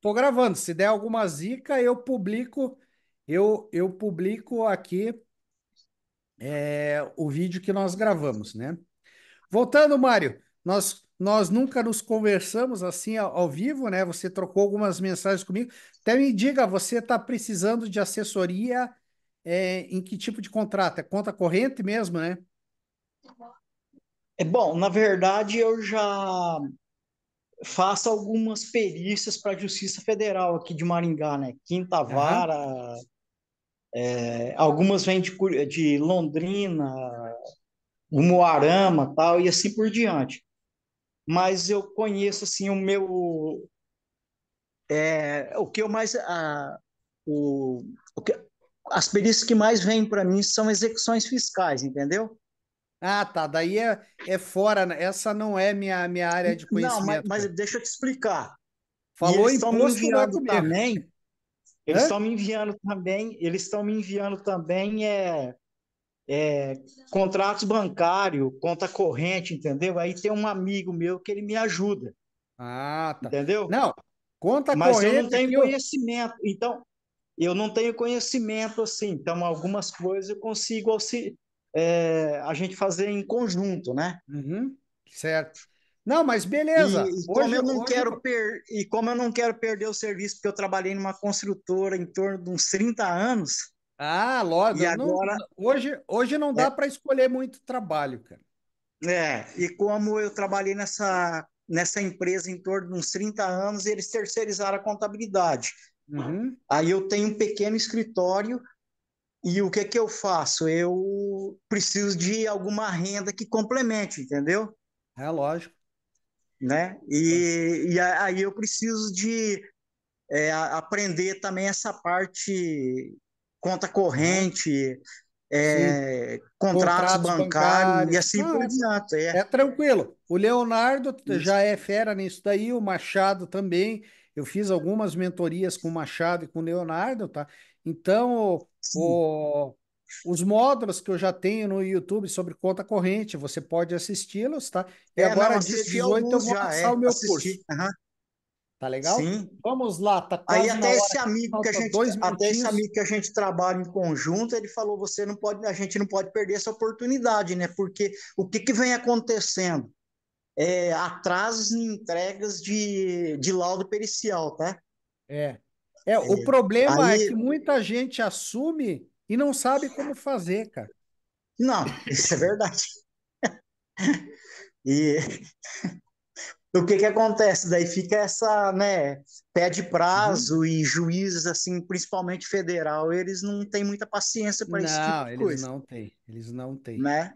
Tô gravando. Se der alguma zica, eu publico. Eu, eu publico aqui é, o vídeo que nós gravamos, né? Voltando, Mário, nós nós nunca nos conversamos assim ao, ao, vivo, né? Você trocou algumas mensagens comigo. Até me diga, você está precisando de assessoria é, em que tipo de contrato? É conta corrente mesmo, né? É bom, na verdade eu já faça algumas perícias para a Justiça Federal aqui de Maringá, né? Quinta Vara, uhum. é, algumas vêm de, de Londrina, Moarama, tal, e assim por diante. Mas eu conheço, assim, o meu... É, o que eu mais... A, o, o que, as perícias que mais vêm para mim são execuções fiscais, entendeu? Ah, tá. Daí é, é fora. Né? Essa não é minha, minha área de conhecimento. Não, mas, mas deixa eu te explicar. Falou em enviando também. Eles estão me enviando também. Eles estão me enviando também é, é, contratos bancários, conta corrente, entendeu? Aí tem um amigo meu que ele me ajuda. Ah, tá. Entendeu? Não, conta Mas corrente. Mas eu não tenho eu... conhecimento. Então, eu não tenho conhecimento assim. Então, algumas coisas eu consigo auxiliar é, a gente fazer em conjunto, né? Uhum, certo. Não, mas beleza. E, e como hoje, eu não hoje... quero per... e como eu não quero perder o serviço, porque eu trabalhei numa construtora em torno de uns 30 anos. Ah, logo. E não, agora... hoje, hoje não dá é... para escolher muito trabalho, cara. É, e como eu trabalhei nessa, nessa empresa em torno de uns 30 anos, eles terceirizaram a contabilidade. Uhum. Aí eu tenho um pequeno escritório e o que é que eu faço? Eu preciso de alguma renda que complemente, entendeu? É lógico. Né? E, é. e aí eu preciso de é, aprender também essa parte conta corrente, é, contratos, contratos bancários, bancários, e assim ah, por é diante. É. é. tranquilo. O Leonardo Isso. já é fera nisso daí, o Machado também. Eu fiz algumas mentorias com o Machado e com o Leonardo, tá? Então, o, os módulos que eu já tenho no YouTube sobre conta corrente, você pode assisti-los, tá? E é, agora, não, dia 18, eu vou é, o meu assisti, curso. Uhum. Tá legal? Sim. Vamos lá, tá Aí até esse amigo que a gente, até esse amigo que a gente trabalha em conjunto, ele falou: você não pode, a gente não pode perder essa oportunidade, né? Porque o que, que vem acontecendo? É, atrasos em entregas de, de laudo pericial, tá? É. É, o problema é Aí... é que muita gente assume e não sabe como fazer, cara. Não, isso é verdade. e o que que acontece? Daí fica essa, né, pede uhum. prazo uhum. e juízes, assim, principalmente federal, eles não têm muita paciência para isso. Tipo não, tipo eles coisa. não têm, eles não têm. Né?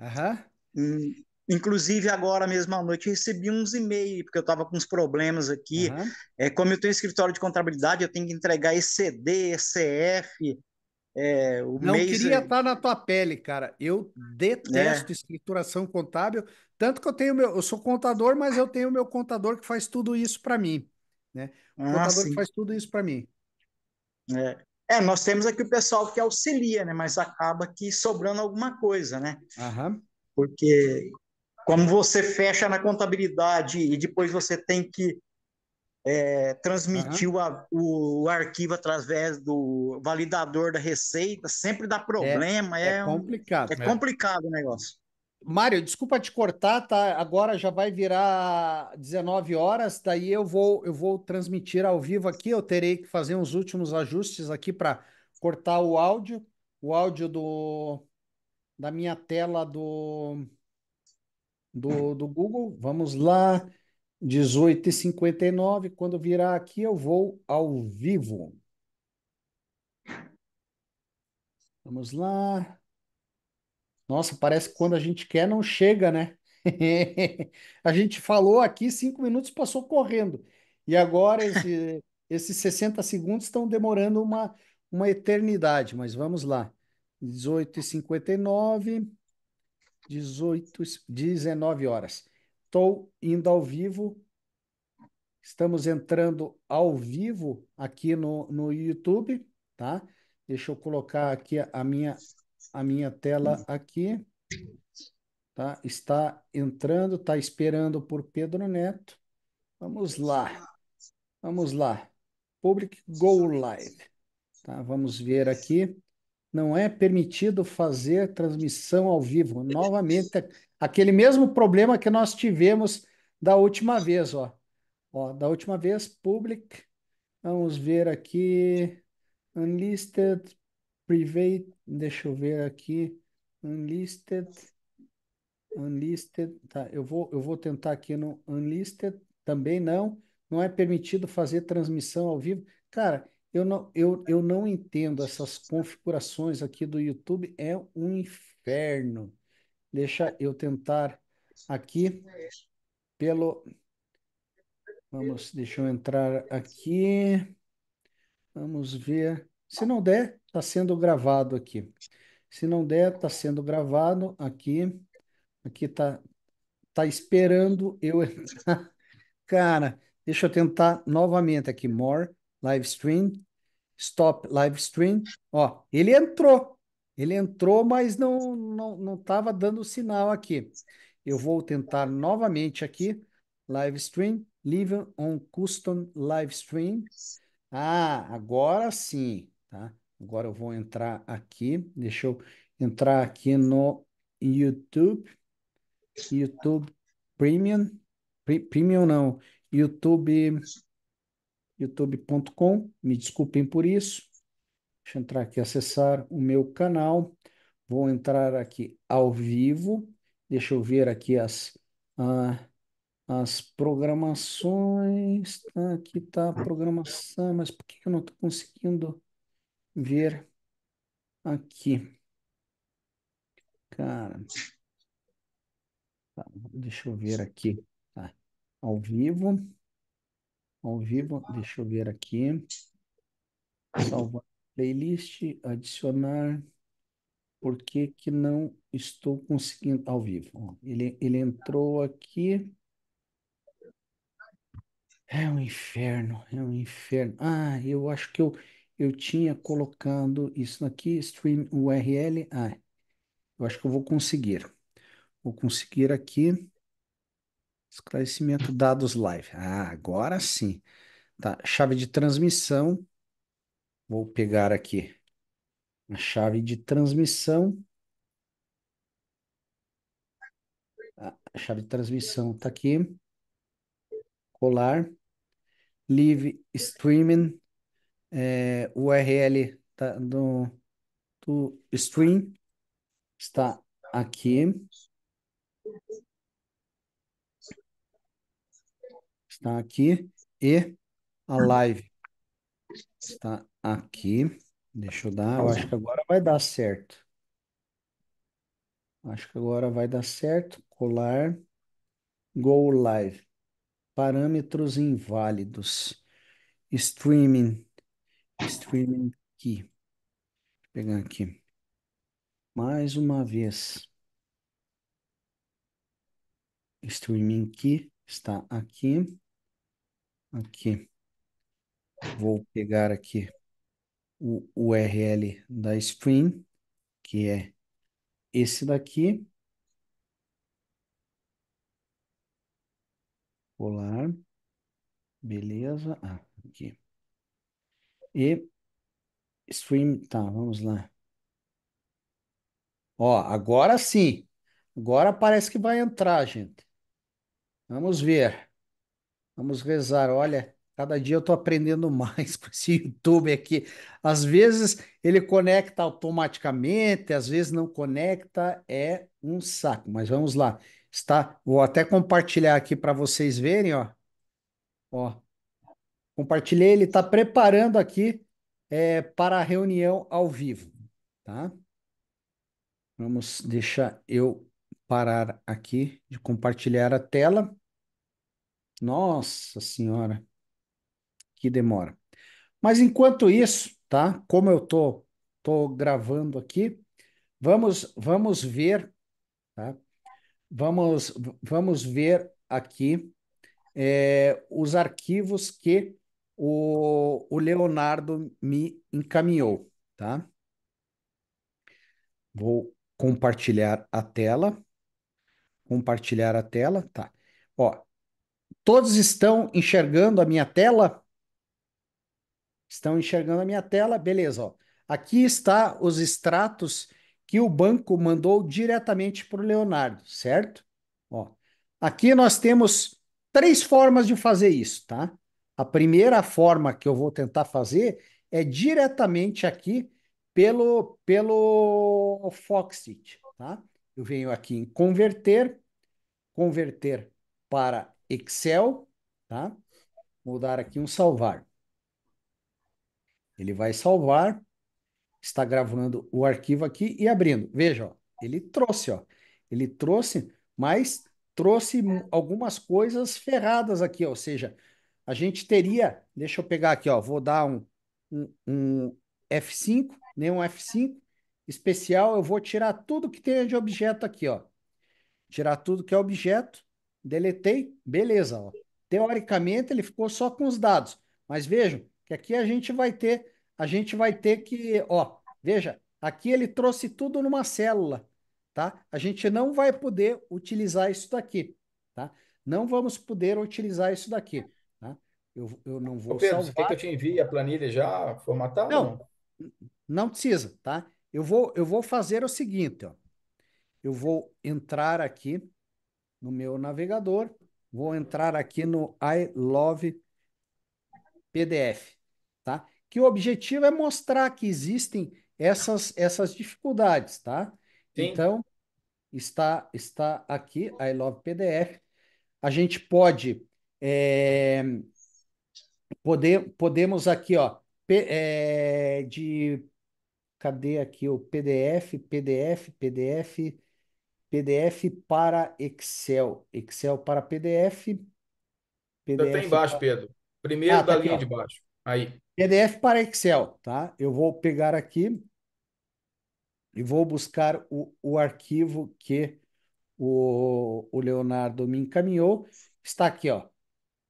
Aham. Uhum. Inclusive, agora mesmo à noite, eu recebi uns e-mails, porque eu estava com uns problemas aqui. Uhum. É, como eu tenho escritório de contabilidade, eu tenho que entregar ECD, ECF. É, o Não mês... queria estar tá na tua pele, cara. Eu detesto é. escrituração contábil. Tanto que eu tenho meu. Eu sou contador, mas eu tenho meu contador que faz tudo isso para mim. Né? O ah, contador sim. que faz tudo isso para mim. É. É, nós temos aqui o pessoal que auxilia, né? Mas acaba que sobrando alguma coisa, né? Aham. Porque como você fecha na contabilidade e depois você tem que é, uhum. o, o, arquivo através do validador da receita, sempre dá problema. É, é, é complicado. Um, é, né? complicado o negócio. Mário, desculpa te cortar, tá? Agora já vai virar 19 horas, daí eu vou eu vou transmitir ao vivo aqui. Eu terei que fazer uns últimos ajustes aqui para cortar o áudio, o áudio do da minha tela do do, do Google. Vamos lá, 18h59. Quando virar aqui, eu vou ao vivo. Vamos lá. Nossa, parece que quando a gente quer, não chega, né? a gente falou aqui, cinco minutos passou correndo. E agora esse, esses 60 segundos estão demorando uma, uma eternidade, mas vamos lá. 18h59. 18, 19 horas. Estou indo ao vivo. Estamos entrando ao vivo aqui no, no YouTube, tá? Deixa eu colocar aqui a minha, a minha tela aqui. Tá? Está entrando, está esperando por Pedro Neto. Vamos lá. Vamos lá. Public Go Live. Tá? Vamos ver aqui não é permitido fazer transmissão ao vivo. Novamente, aquele mesmo problema que nós tivemos da última vez, ó. ó da última vez, public. Vamos ver aqui. Unlisted, private. Deixa eu ver aqui. Unlisted. Unlisted. Tá, eu vou, eu vou tentar aqui no unlisted. Também não. Não é permitido fazer transmissão ao vivo. Cara, eu não, eu, eu não entendo essas configurações aqui do YouTube, é um inferno. Deixa eu tentar aqui pelo. Vamos, deixa eu entrar aqui. Vamos ver. Se não der, está sendo gravado aqui. Se não der, está sendo gravado aqui. Aqui está tá esperando eu entrar. Cara, deixa eu tentar novamente aqui. More live stream, stop live stream. Ó, ele entrou. Ele entrou, mas não não não estava dando sinal aqui. Eu vou tentar novamente aqui, live stream, live on custom live stream. Ah, agora sim, tá? Agora eu vou entrar aqui, deixa eu entrar aqui no YouTube, YouTube Premium, Pre Premium não, YouTube youtube.com. Me desculpem por isso. Deixa eu entrar aqui, acessar o meu canal. Vou entrar aqui ao vivo. Deixa eu ver aqui as, ah, as programações. Ah, aqui está a programação, mas por que eu não estou conseguindo ver aqui? Cara, tá, deixa eu ver aqui. Tá. Ao vivo ao vivo. Deixa eu ver aqui. Salvar playlist, adicionar. Por que, que não estou conseguindo ao vivo? Ele, ele entrou aqui. É um inferno, é um inferno. Ah, eu acho que eu, eu tinha colocado isso aqui, stream URL. Ah, eu acho que eu vou conseguir. Vou conseguir aqui. Esclarecimento dados live. Ah, agora sim. Tá, chave de transmissão. Vou pegar aqui a chave de transmissão. Ah, a chave de transmissão está aqui. Colar. Live streaming. É, URL tá do, do stream está aqui. está aqui e a live está aqui. Deixa eu dar, eu acho que agora vai dar certo. Acho que agora vai dar certo. Colar, go live. Parâmetros inválidos. Streaming, streaming key. Vou pegar aqui. Mais uma vez. Streaming key está aqui. Aqui. Vou pegar aqui o URL da stream que é esse daqui. Colar. Beleza. Ah, aqui. E stream, tá, vamos lá. Ó, agora sim. Agora parece que vai entrar, gente. Vamos ver. Vamos rezar. Olha, cada dia eu estou aprendendo mais com esse YouTube aqui. Às vezes ele conecta automaticamente, às vezes não conecta, é um saco. Mas vamos lá. Está, vou até compartilhar aqui para vocês verem, ó. Ó. Compartilhei, ele está preparando aqui é, para a reunião ao vivo, tá? Vamos deixar eu parar aqui de compartilhar a tela. Nossa senhora, que demora. Mas enquanto isso, tá? Como eu tô, tô gravando aqui, vamos, vamos ver, tá? Vamos, vamos ver aqui é, os arquivos que o, o Leonardo me encaminhou, tá? Vou compartilhar a tela. Compartilhar a tela, tá? Ó, Todos estão enxergando a minha tela? Estão enxergando a minha tela? Beleza, ó. Aqui está os extratos que o banco mandou diretamente para o Leonardo, certo? Ó, aqui nós temos três formas de fazer isso, tá? A primeira forma que eu vou tentar fazer é diretamente aqui pelo, pelo Foxit, tá? Eu venho aqui em converter, converter para Excel, tá? Vou dar aqui um salvar. Ele vai salvar, está gravando o arquivo aqui e abrindo. Veja, ó, ele trouxe, ó. Ele trouxe, mas trouxe algumas coisas ferradas aqui, ó, ou seja, a gente teria, deixa eu pegar aqui, ó, vou dar um, um, um F5, nem né, um F5 especial, eu vou tirar tudo que tem de objeto aqui, ó. Tirar tudo que é objeto deletei, beleza. Ó. Teoricamente, ele ficou só com os dados. Mas vejam que aqui a gente vai ter, a gente vai ter que, ó, veja, aqui ele trouxe tudo numa célula, tá? A gente não vai poder utilizar isso daqui, tá? Não vamos poder utilizar isso daqui, tá? Eu, eu não vou Ô Pedro, salvar. que eu te envie a planilha já formatada? Não, não precisa, tá? Eu vou, eu vou fazer o seguinte, ó. Eu vou entrar aqui, no meu navegador, vou entrar aqui no I Love PDF, tá? Que o objetivo é mostrar que existem essas, essas dificuldades, tá? Sim. Então, está, está aqui, I Love PDF. A gente pode, é, eh, poder, podemos aqui, ó, P, é, de, cadê aqui o PDF, PDF, PDF, PDF para Excel. Excel para PDF. PDF Está então embaixo, para... Pedro. Primeiro ah, tá da tá linha baixo. Aí. PDF para Excel, tá? Eu vou pegar aqui e vou buscar o, o arquivo que o, o Leonardo me encaminhou. Está aqui, ó.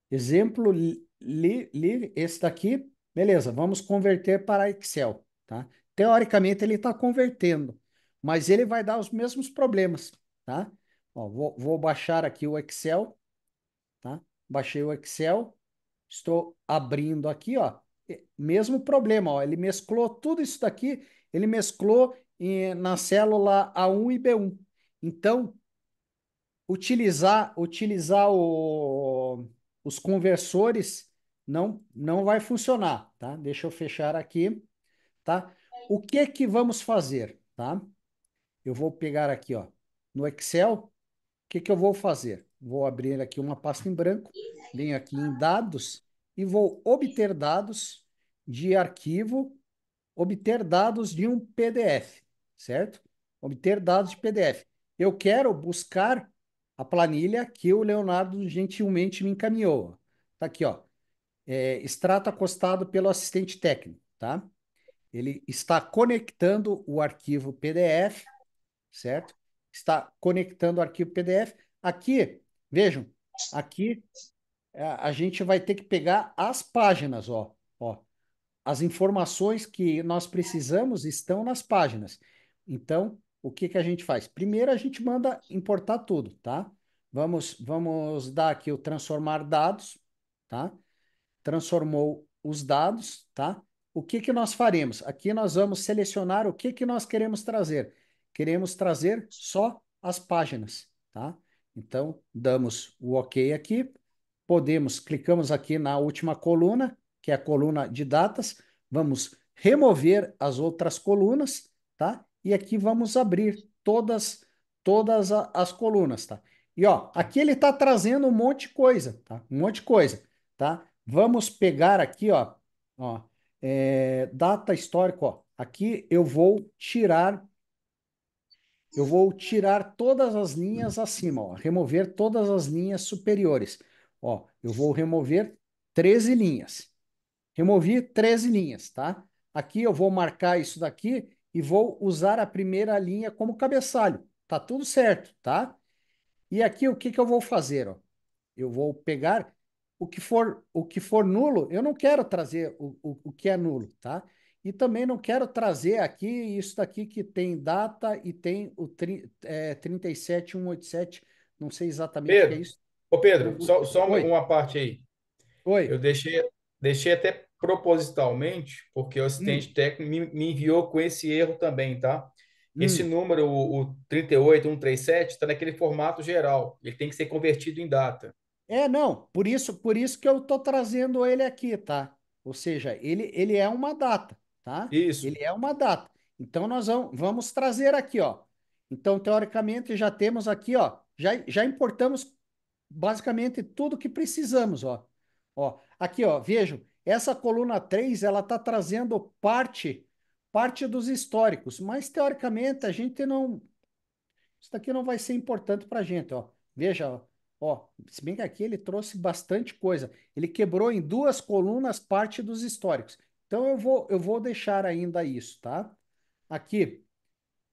Exemplo, li, li, esse daqui. Beleza, vamos converter para Excel, tá? Teoricamente, ele está convertendo mas ele vai dar os mesmos problemas, tá? Ó, vou, vou baixar aqui o Excel, tá? Baixei o Excel, estou abrindo aqui, ó, mesmo problema, ó, ele mesclou tudo isso daqui, ele mesclou em, na célula A1 e B1. Então, utilizar utilizar o, os conversores não não vai funcionar, tá? Deixa eu fechar aqui, tá? O que que vamos fazer, tá? Eu vou pegar aqui, ó, no Excel, o que, que eu vou fazer? Vou abrir aqui uma pasta em branco, venho aqui em dados e vou obter dados de arquivo, obter dados de um PDF, certo? Obter dados de PDF. Eu quero buscar a planilha que o Leonardo gentilmente me encaminhou. Tá aqui, ó. É, extrato acostado pelo assistente técnico, tá? Ele está conectando o arquivo PDF certo? Está conectando o arquivo PDF. Aqui, vejam, aqui é, a gente vai ter que pegar as páginas, ó, ó. As informações que nós precisamos estão nas páginas. Então, o que, que a gente faz? Primeiro a gente manda importar tudo, tá? Vamos, vamos dar aqui o transformar dados, tá? Transformou os dados, tá? O que, que nós faremos? Aqui nós vamos selecionar o que, que nós queremos trazer queremos trazer só as páginas, tá? Então, damos o OK aqui, podemos, clicamos aqui na última coluna, que é a coluna de datas, vamos remover as outras colunas, tá? E aqui vamos abrir todas, todas as colunas, tá? E ó, aqui ele está trazendo um monte de coisa, tá? Um monte de coisa, tá? Vamos pegar aqui, ó, ó, é, data histórica, ó. Aqui eu vou tirar eu vou tirar todas as linhas acima, ó, remover todas as linhas superiores. Ó, eu vou remover 13 linhas. Removi 13 linhas, tá? Aqui eu vou marcar isso daqui e vou usar a primeira linha como cabeçalho. Tá tudo certo, tá? E aqui o que, que eu vou fazer? Ó? Eu vou pegar o que for o que for nulo, eu não quero trazer o, o, o que é nulo, tá? E também não quero trazer aqui isso daqui que tem data e tem o tri, é, 37187, não sei exatamente Pedro, o que é isso. Ô Pedro, só, só uma parte aí. Oi. Eu deixei, deixei até propositalmente, porque o hum. assistente hum. técnico me, me, enviou com esse erro também, tá? Hum. Esse número, o, o 38137, está naquele formato geral. Ele tem que ser convertido em data. É, não, por isso, por isso que eu estou trazendo ele aqui, tá? Ou seja, ele, ele é uma data tá? Isso. Ele é uma data. Então nós vamos trazer aqui, ó. Então teoricamente já temos aqui, ó, já, já importamos basicamente tudo que precisamos, ó. Ó, aqui, ó, vejam, essa coluna 3, ela tá trazendo parte parte dos históricos, mas teoricamente a gente não isso daqui não vai ser importante para a gente, ó. Veja, ó, ó, se bem que aqui ele trouxe bastante coisa. Ele quebrou em duas colunas parte dos históricos. Então eu vou, eu vou deixar ainda isso, tá? Aqui,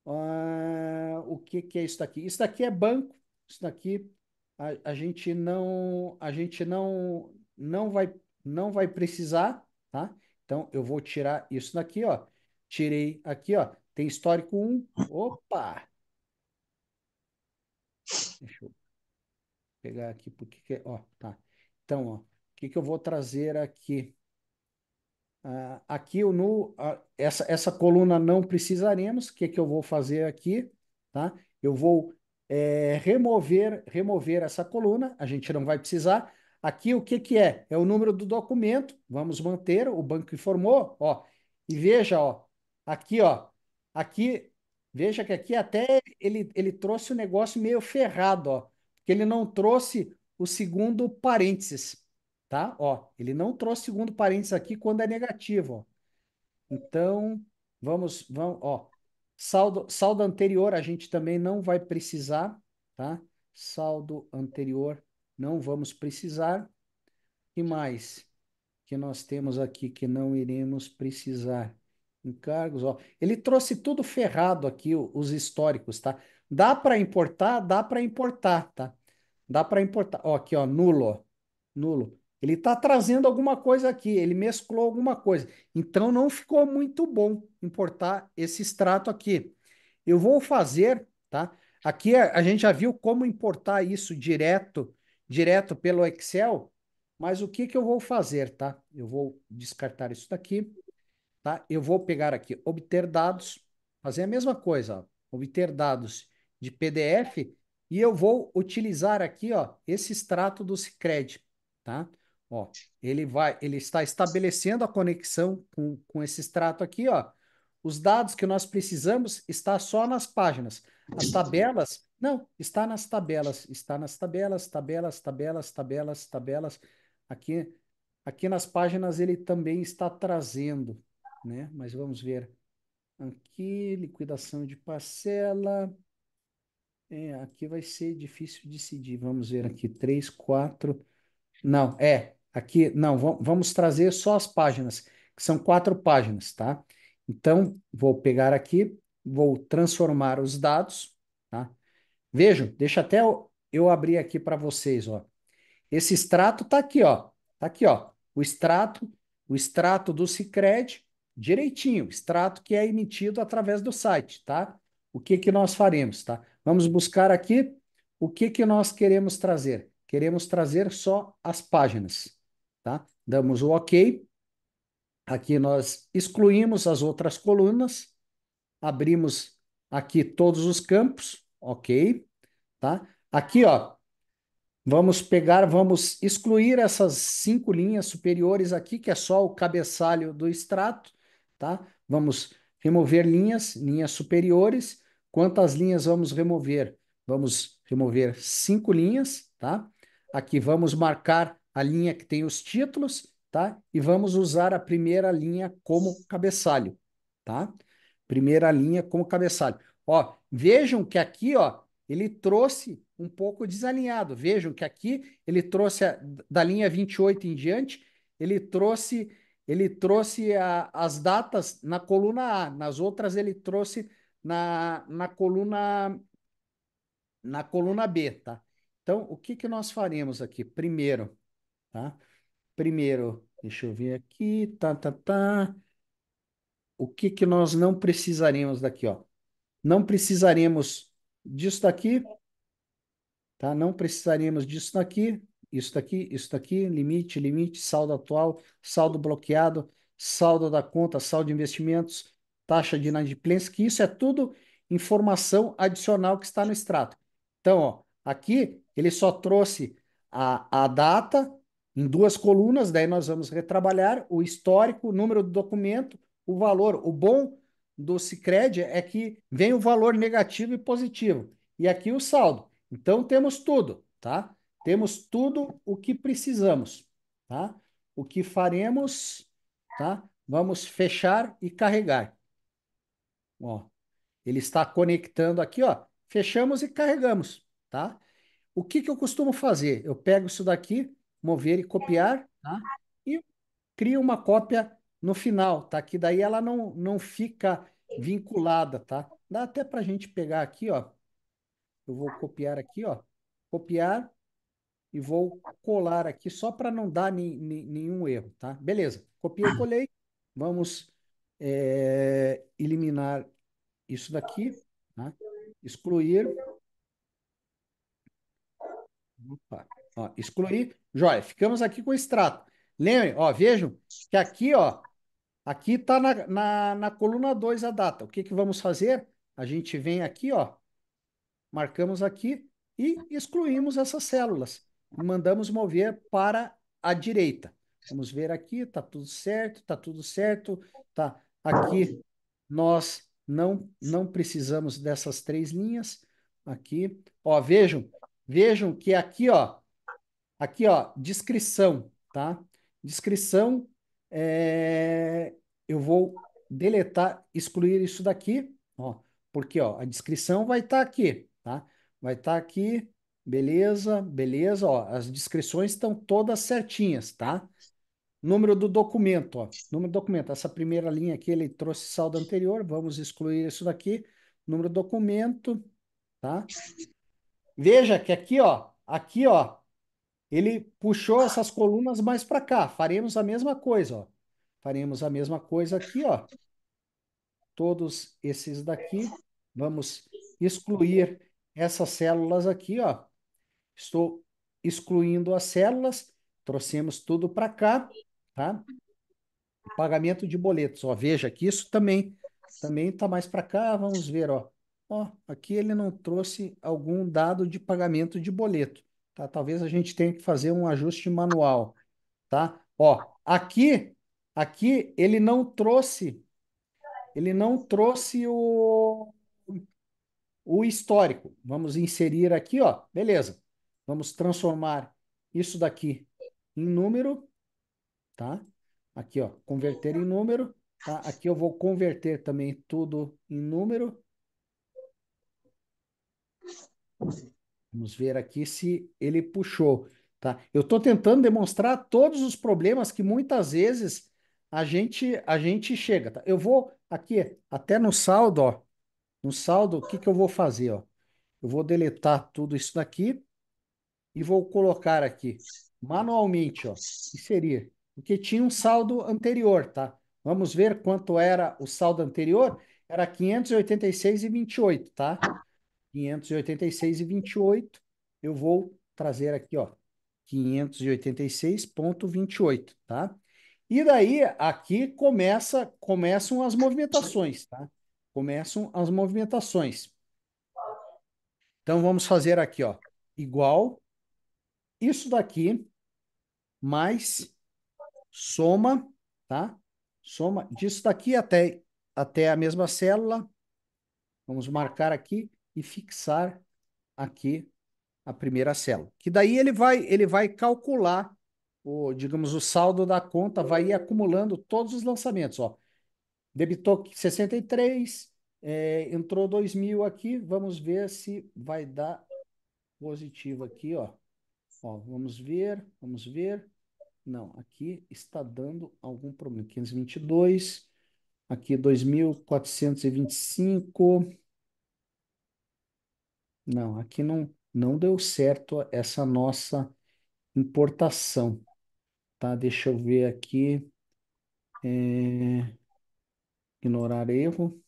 uh, o que, que é isso daqui? Isso daqui é banco, isso daqui a, a gente não a gente não não vai não vai precisar, tá? Então eu vou tirar isso daqui, ó. Tirei aqui, ó. Tem histórico 1. Opa! Deixa eu pegar aqui porque ó, tá. Então, ó, o que que eu vou trazer aqui? Uh, aqui o nu, uh, essa, essa coluna não precisaremos. O que, que eu vou fazer aqui? Tá? Eu vou é, remover, remover essa coluna, a gente não vai precisar. Aqui o que, que é? É o número do documento, vamos manter, o banco informou, ó. E veja, ó, aqui, ó, aqui, veja que aqui até ele, ele trouxe o um negócio meio ferrado, ó, porque ele não trouxe o segundo parênteses tá? Ó, ele não trouxe segundo parênteses aqui quando é negativo, ó. Então, vamos, vamos, ó. Saldo, saldo anterior a gente também não vai precisar, tá? Saldo anterior não vamos precisar. E mais que nós temos aqui que não iremos precisar? Encargos, ó. Ele trouxe tudo ferrado aqui, os históricos, tá? Dá para importar, dá para importar, tá? Dá para importar. Ó, aqui, ó, nulo, ó. Nulo. Ele está trazendo alguma coisa aqui, ele mesclou alguma coisa. Então não ficou muito bom importar esse extrato aqui. Eu vou fazer, tá? Aqui é, a, gente já viu como importar isso direto, direto pelo Excel, mas o que que eu vou fazer, tá? Eu vou descartar isso daqui, tá? Eu vou pegar aqui obter dados, fazer a mesma coisa, ó, obter dados de PDF e eu vou utilizar aqui, ó, esse extrato do Sicredi, tá? Ó, ele vai, ele está estabelecendo a conexão com, com esse extrato aqui, ó. Os dados que nós precisamos está só nas páginas. As tabelas, não, está nas tabelas, está nas tabelas, tabelas, tabelas, tabelas, tabelas. Aqui, aqui nas páginas ele também está trazendo, né? Mas vamos ver. Aqui, liquidação de parcela. É, aqui vai ser difícil decidir. Vamos ver aqui, 3, 4... Não, é, aqui, não, vamos trazer só as páginas, que são quatro páginas, tá? Então, vou pegar aqui, vou transformar os dados, tá? Vejam, deixa até eu, eu abrir aqui para vocês, ó. Esse extrato tá aqui, ó. Tá aqui, ó. O extrato, o extrato do Sicredi, direitinho, extrato que é emitido através do site, tá? O que que nós faremos, tá? Vamos buscar aqui o que que nós queremos trazer. Queremos trazer só as páginas. Tá? Damos o OK. Aqui nós excluímos as outras colunas, abrimos aqui todos os campos, ok, tá? Aqui, ó, vamos pegar, vamos excluir essas cinco linhas superiores aqui, que é só o cabeçalho do extrato, tá? Vamos remover linhas, linhas superiores. Quantas linhas vamos remover? Vamos remover cinco linhas, tá? Aqui vamos marcar a linha que tem os títulos, tá? E vamos usar a primeira linha como cabeçalho, tá? Primeira linha como cabeçalho. Ó, vejam que aqui, ó, ele trouxe um pouco desalinhado. Vejam que aqui ele trouxe a, da linha 28 em diante, ele trouxe ele trouxe a, as datas na coluna A, nas outras ele trouxe na, na coluna na coluna B, tá? Então, o que que nós faremos aqui? Primeiro, tá? Primeiro, deixa eu ver aqui, tá, tá, tá. O que que nós não precisaríamos daqui, ó? Não precisaríamos disso daqui, tá? Não precisaríamos disso daqui, isso daqui, isso daqui, limite, limite, saldo atual, saldo bloqueado, saldo da conta, saldo de investimentos, taxa de inadimplência, que isso é tudo informação adicional que está no extrato. Então, ó, aqui ele só trouxe a, a data, em duas colunas, daí nós vamos retrabalhar o histórico, o número do documento, o valor. O bom do Cicred é que vem o valor negativo e positivo. E aqui o saldo. Então temos tudo, tá? Temos tudo o que precisamos, tá? O que faremos, tá? Vamos fechar e carregar. Ó, ele está conectando aqui, ó. Fechamos e carregamos, tá? O que, que eu costumo fazer? Eu pego isso daqui, mover e copiar, tá? e cria uma cópia no final, tá? Que daí ela não, não fica vinculada, tá? Dá até para a gente pegar aqui, ó. Eu vou copiar aqui, ó. Copiar e vou colar aqui só para não dar ni, ni, nenhum erro, tá? Beleza. Copiei e ah. colei. Vamos é, eliminar isso daqui, tá? Excluir. Opa. Ó, excluir. Joia, ficamos aqui com o extrato. Lembrem, ó, vejam que aqui, ó, aqui está na, na, na, coluna 2 a data. O que, que vamos fazer? A gente vem aqui, ó, marcamos aqui e excluímos essas células. Mandamos mover para a direita. Vamos ver aqui, tá tudo certo, tá tudo certo, tá aqui nós não não precisamos dessas três linhas aqui. Ó, vejam, vejam que aqui, ó, Aqui, ó, descrição, tá? Descrição, é... eu vou deletar, excluir isso daqui, ó, porque ó, a descrição vai estar tá aqui, tá? Vai estar tá aqui, beleza, beleza, ó, as descrições estão todas certinhas, tá? Número do documento, ó, número do documento, essa primeira linha aqui ele trouxe saldo anterior, vamos excluir isso daqui, número do documento, tá? Veja que aqui, ó, aqui, ó, ele puxou essas colunas mais para cá. Faremos a mesma coisa, ó. Faremos a mesma coisa aqui, ó. Todos esses daqui. Vamos excluir essas células aqui, ó. Estou excluindo as células. Trouxemos tudo para cá, tá? Pagamento de boletos, ó. Veja que isso também também tá mais para cá. Vamos ver, ó. Ó, aqui ele não trouxe algum dado de pagamento de boleto. Tá? Talvez a gente tenha que fazer um ajuste manual, tá? Ó, aqui, aqui ele não trouxe, ele não trouxe o, o histórico. Vamos inserir aqui, ó, beleza. Vamos transformar isso daqui em número, tá? Aqui, ó, converter em número, tá? Aqui eu vou converter também tudo em número. Vamos ver aqui se ele puxou, tá? Eu estou tentando demonstrar todos os problemas que muitas vezes a gente a gente chega, tá? Eu vou aqui até no saldo, ó. No saldo, o que que eu vou fazer, ó? Eu vou deletar tudo isso daqui e vou colocar aqui manualmente, ó. Inserir, porque tinha um saldo anterior, tá? Vamos ver quanto era o saldo anterior? Era 586,28, tá? 586 e 28, eu vou trazer aqui, ó, 586.28, tá? E daí aqui começa, começam as movimentações, tá? Começam as movimentações. Então vamos fazer aqui, ó, igual isso daqui mais soma, tá? Soma disso daqui até até a mesma célula. Vamos marcar aqui e fixar aqui a primeira célula. Que daí ele vai, ele vai calcular o, digamos, o saldo da conta, vai ir acumulando todos os lançamentos. Ó. Debitou 63, é, entrou 2000 aqui, vamos ver se vai dar positivo aqui, ó. ó. Vamos ver, vamos ver. Não, aqui está dando algum problema. 522, aqui 2425 não, aqui não, não deu certo essa nossa importação, tá? Deixa eu ver aqui. É, Ignorar erro.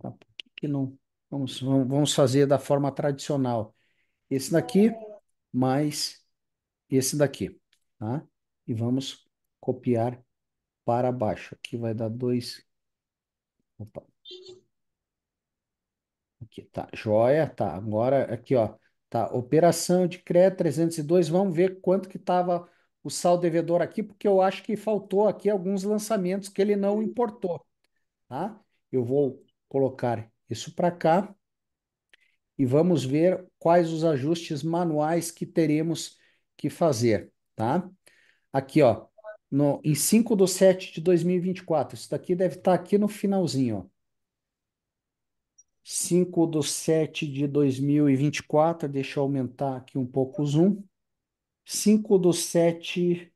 Tá, por que que não? Vamos, vamos fazer da forma tradicional. Esse daqui, mais esse daqui, tá? E vamos copiar para baixo. Aqui vai dar dois. Opa. Aqui, tá, joia, tá. Agora, aqui, ó, tá, operação de crédito 302, vamos ver quanto que estava o saldo devedor aqui, porque eu acho que faltou aqui alguns lançamentos que ele não importou, tá? Eu vou colocar isso para cá e vamos ver quais os ajustes manuais que teremos que fazer, tá? Aqui, ó, no, em 5 do 7 de 2024, isso daqui deve estar tá aqui no finalzinho, ó. 5 do 7 de 2024, deixa eu aumentar aqui um pouco o zoom. 5 do 7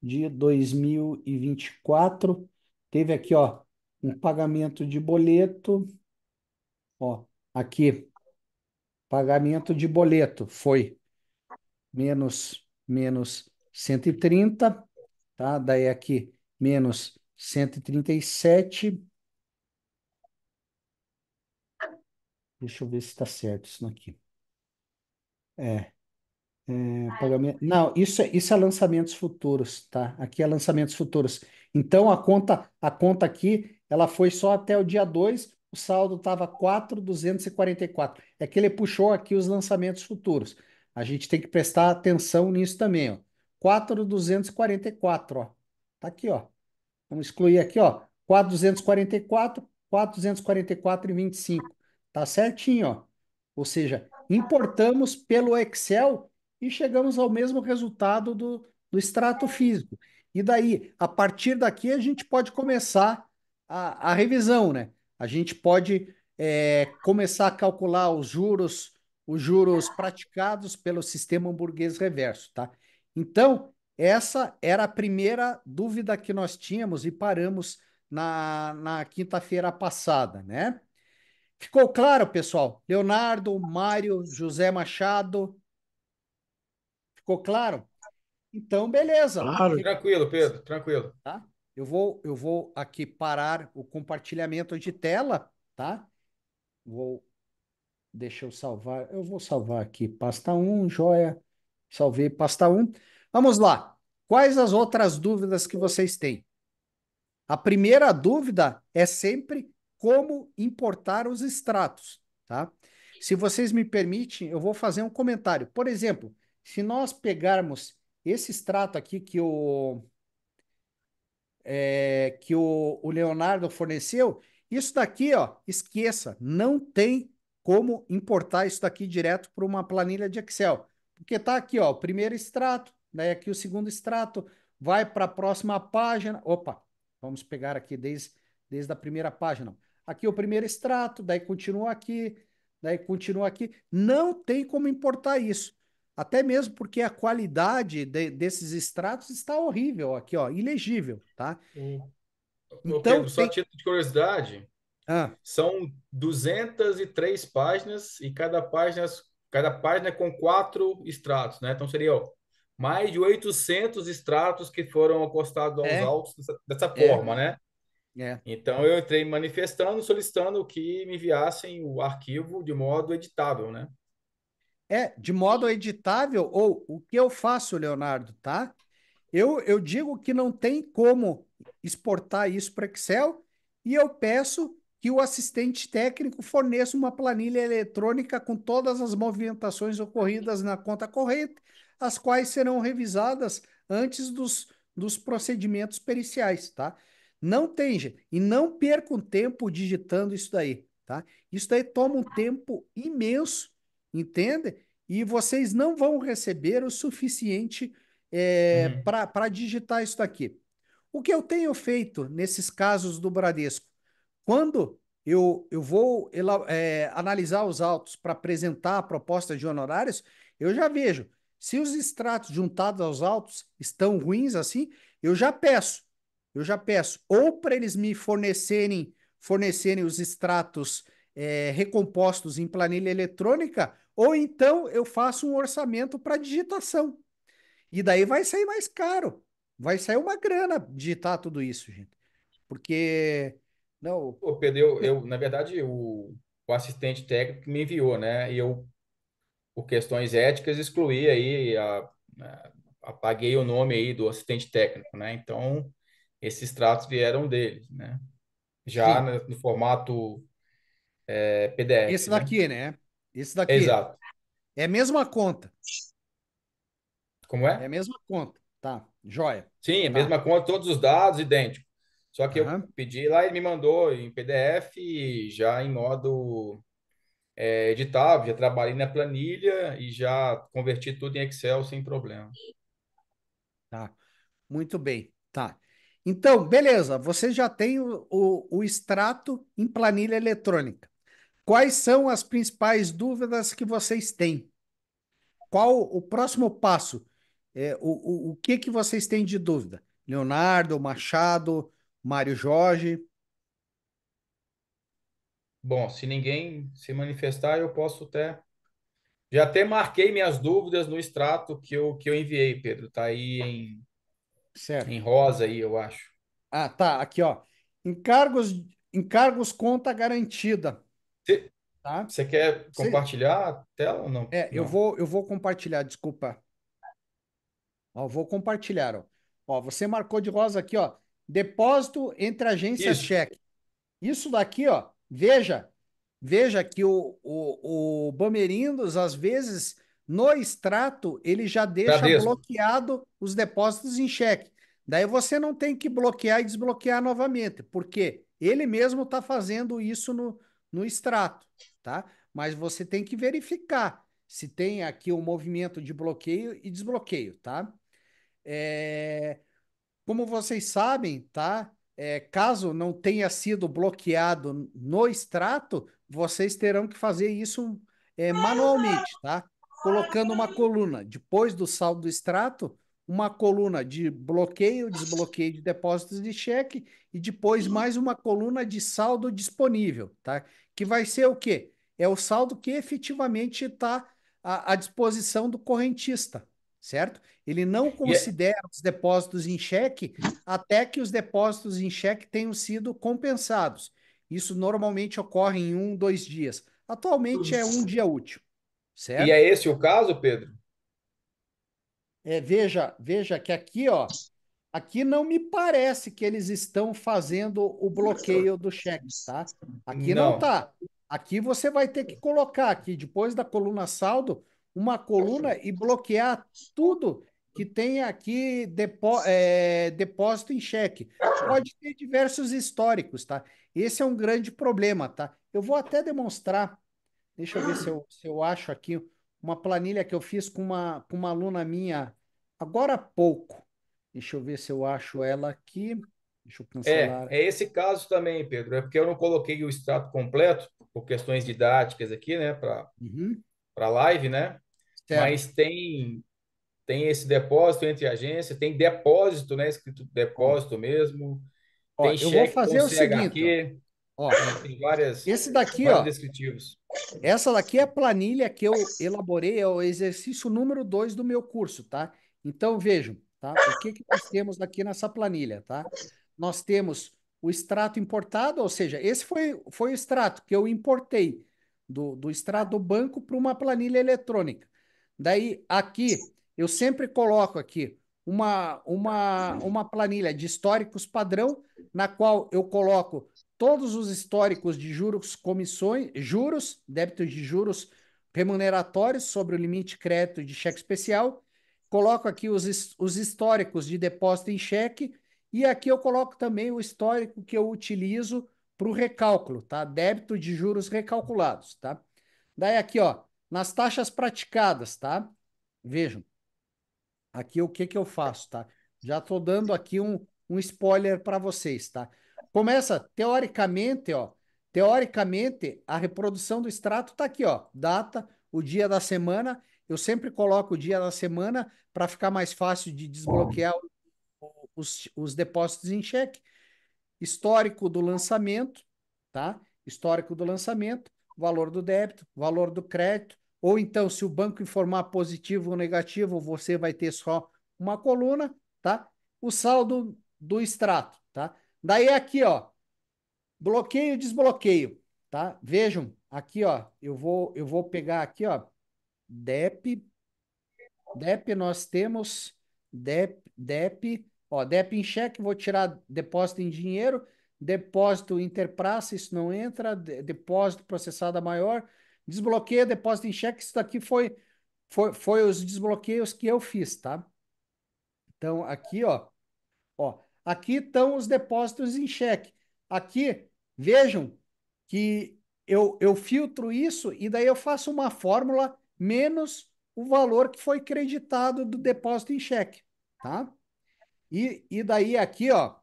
de 2024, teve aqui, ó, um pagamento de boleto, ó, aqui, pagamento de boleto foi menos, menos 130, tá? Daí aqui, menos 137, Deixa eu ver se está certo isso aqui. É, é, ah, pagamento. Não, isso é, isso é lançamentos futuros, tá? Aqui é lançamentos futuros. Então a conta, a conta aqui, ela foi só até o dia 2, o saldo estava 4,244. É que ele puxou aqui os lançamentos futuros. A gente tem que prestar atenção nisso também, ó. 4,244, ó. Tá aqui, ó. Vamos excluir aqui, ó. 4,244, 4,244 e 25. Tá certinho, ó. Ou seja, importamos pelo Excel e chegamos ao mesmo resultado do, do extrato físico. E daí, a partir daqui, a gente pode começar a, a revisão, né? A gente pode é, começar a calcular os juros, os juros praticados pelo sistema hamburguês reverso, tá? Então, essa era a primeira dúvida que nós tínhamos e paramos na, na quinta-feira passada, né? Ficou claro, pessoal? Leonardo, Mário, José Machado. Ficou claro? Então, beleza. Claro. Tranquilo, Pedro, tranquilo. Tá? Eu vou, eu vou aqui parar o compartilhamento de tela, tá? Vou deixa eu salvar. Eu vou salvar aqui pasta 1, joia. Salvei pasta 1. Vamos lá. Quais as outras dúvidas que vocês têm? A primeira dúvida é sempre como importar os extratos, tá? Se vocês me permitem, eu vou fazer um comentário. Por exemplo, se nós pegarmos esse extrato aqui que o, é, que o, o Leonardo forneceu, isso daqui, ó, esqueça, não tem como importar isso daqui direto para uma planilha de Excel. Porque tá aqui, ó, o primeiro extrato, daí aqui o segundo extrato, vai para a próxima página. Opa, vamos pegar aqui desde, desde a primeira página aqui é o primeiro extrato, daí continua aqui, daí continua aqui. Não tem como importar isso. Até mesmo porque a qualidade de, desses extratos está horrível aqui, ó, ilegível, tá? Hum. Então, Pedro, só título de curiosidade, ah. são 203 páginas e cada página, cada página é com quatro extratos, né? Então seria ó, mais de 800 extratos que foram acostados aos é. autos dessa, dessa é. forma, né? É. Então eu entrei manifestando, solicitando que me enviassem o arquivo de modo editável, né? É, de modo editável, ou o que eu faço, Leonardo, tá? Eu, eu digo que não tem como exportar isso para Excel e eu peço que o assistente técnico forneça uma planilha eletrônica com todas as movimentações ocorridas na conta corrente, as quais serão revisadas antes dos, dos procedimentos periciais, tá? Não tem, gente. E não percam tempo digitando isso daí, tá? Isso daí toma um tempo imenso, entende? E vocês não vão receber o suficiente é, uhum. para digitar isso daqui. O que eu tenho feito nesses casos do Bradesco? Quando eu, eu vou é, analisar os autos para apresentar a proposta de honorários, eu já vejo. Se os extratos juntados aos autos estão ruins assim, eu já peço eu já peço ou para eles me fornecerem, fornecerem os extratos é, recompostos em planilha eletrônica, ou então eu faço um orçamento para digitação. E daí vai sair mais caro. Vai sair uma grana digitar tudo isso, gente. Porque. Não. Ô Pedro, eu, eu, na verdade, o, o assistente técnico me enviou, né? E eu, por questões éticas, excluí aí, a, a, apaguei o nome aí do assistente técnico, né? Então, esses tratos vieram deles, né? Já no, no, formato é, PDF. Esse né? daqui, né? Esse daqui. Exato. É a mesma conta. Como é? É a mesma conta, tá? Joia. Sim, a tá. mesma conta, todos os dados idênticos. Só que uhum. eu pedi lá, ele me mandou em PDF, já em modo é, editável, já trabalhei na planilha e já converti tudo em Excel sem problema. Tá, muito bem, tá. Então, beleza, você já tem o, o, o extrato em planilha eletrônica. Quais são as principais dúvidas que vocês têm? Qual o próximo passo? É, o, o, o que, que vocês têm de dúvida? Leonardo, Machado, Mário Jorge? Bom, se ninguém se manifestar, eu posso até. Já até marquei minhas dúvidas no extrato que eu, que eu enviei, Pedro. Está aí em Certo. Em rosa aí, eu acho. Ah, tá. Aqui, ó. Encargos, encargos conta garantida. Você tá? Cê quer Cê... compartilhar a tela ou não? É, não. Eu, vou, eu vou compartilhar, desculpa. Ó, vou compartilhar. Ó. ó, você marcou de rosa aqui, ó. Depósito entre agências Isso. cheque. Isso daqui, ó, veja, veja que o, o, o Bamerindos, às vezes, no extrato, ele já deixa bloqueado os depósitos em cheque. Daí você não tem que bloquear e desbloquear novamente, porque ele mesmo está fazendo isso no, no extrato, tá? Mas você tem que verificar se tem aqui um movimento de bloqueio e desbloqueio, tá? É, como vocês sabem, tá? É, caso não tenha sido bloqueado no extrato, vocês terão que fazer isso é, manualmente, tá? colocando uma coluna depois do saldo do extrato, uma coluna de bloqueio, desbloqueio de depósitos de cheque e depois mais uma coluna de saldo disponível, tá? Que vai ser o quê? É o saldo que efetivamente está à, à, disposição do correntista, certo? Ele não é considera yeah. os depósitos em cheque até que os depósitos em cheque tenham sido compensados. Isso normalmente ocorre em um, dois dias. Atualmente é um dia útil. Certo? E é esse o caso, Pedro? É, veja, veja que aqui, ó, aqui não me parece que eles estão fazendo o bloqueio do cheque, tá? Aqui não, não tá. Aqui você vai ter que colocar aqui, depois da coluna saldo, uma coluna e bloquear tudo que tem aqui depo, é, depósito em cheque. Pode ter diversos históricos, tá? Esse é um grande problema, tá? Eu vou até demonstrar Deixa eu ver se eu, se eu acho aqui uma planilha que eu fiz com uma, com uma aluna minha agora há pouco. Deixa eu ver se eu acho ela aqui. Deixa eu é, cancelar. É, é esse caso também, Pedro. É porque eu não coloquei o extrato completo por questões didáticas aqui, né? Para uhum. a live, né? Certo. Mas tem, tem esse depósito entre agência, tem depósito, né? Escrito depósito mesmo. Ó, eu vou fazer o seguinte. Ó, é, tem várias. Esse daqui, ó. Descritivos. Essa daqui é a planilha que eu elaborei, é o exercício número 2 do meu curso, tá? Então vejam, tá? O que, que nós temos aqui nessa planilha, tá? Nós temos o extrato importado, ou seja, esse foi, foi o extrato que eu importei do, do extrato do banco para uma planilha eletrônica. Daí aqui eu sempre coloco aqui uma, uma, uma planilha de históricos padrão, na qual eu coloco todos os históricos de juros, comissões, juros, débitos de juros remuneratórios sobre o limite crédito de cheque especial, coloco aqui os, os históricos de depósito em cheque, e aqui eu coloco também o histórico que eu utilizo para o recálculo, tá? Débito de juros recalculados, tá? Daí aqui, ó, nas taxas praticadas, tá? Vejam, Aqui o que que eu faço, tá? Já tô dando aqui um, um spoiler para vocês, tá? Começa teoricamente, ó. Teoricamente, a reprodução do extrato tá aqui, ó. Data, o dia da semana. Eu sempre coloco o dia da semana para ficar mais fácil de desbloquear os, os depósitos em cheque. Histórico do lançamento, tá? Histórico do lançamento, valor do débito, valor do crédito, ou então, se o banco informar positivo ou negativo, você vai ter só uma coluna, tá? O saldo do extrato, tá? Daí é aqui, ó, bloqueio, desbloqueio, tá? Vejam, aqui, ó, eu vou, eu vou pegar aqui, ó, DEP, DEP nós temos DEP, DEP, ó, DEP em cheque, vou tirar depósito em dinheiro, depósito interpraça, isso não entra, depósito processada maior, desbloqueia depósito em cheque, isso daqui foi, foi, foi os desbloqueios que eu fiz, tá? Então, aqui, ó, ó, aqui estão os depósitos em cheque. Aqui, vejam que eu, eu filtro isso e daí eu faço uma fórmula menos o valor que foi creditado do depósito em cheque, tá? E, e daí aqui, ó,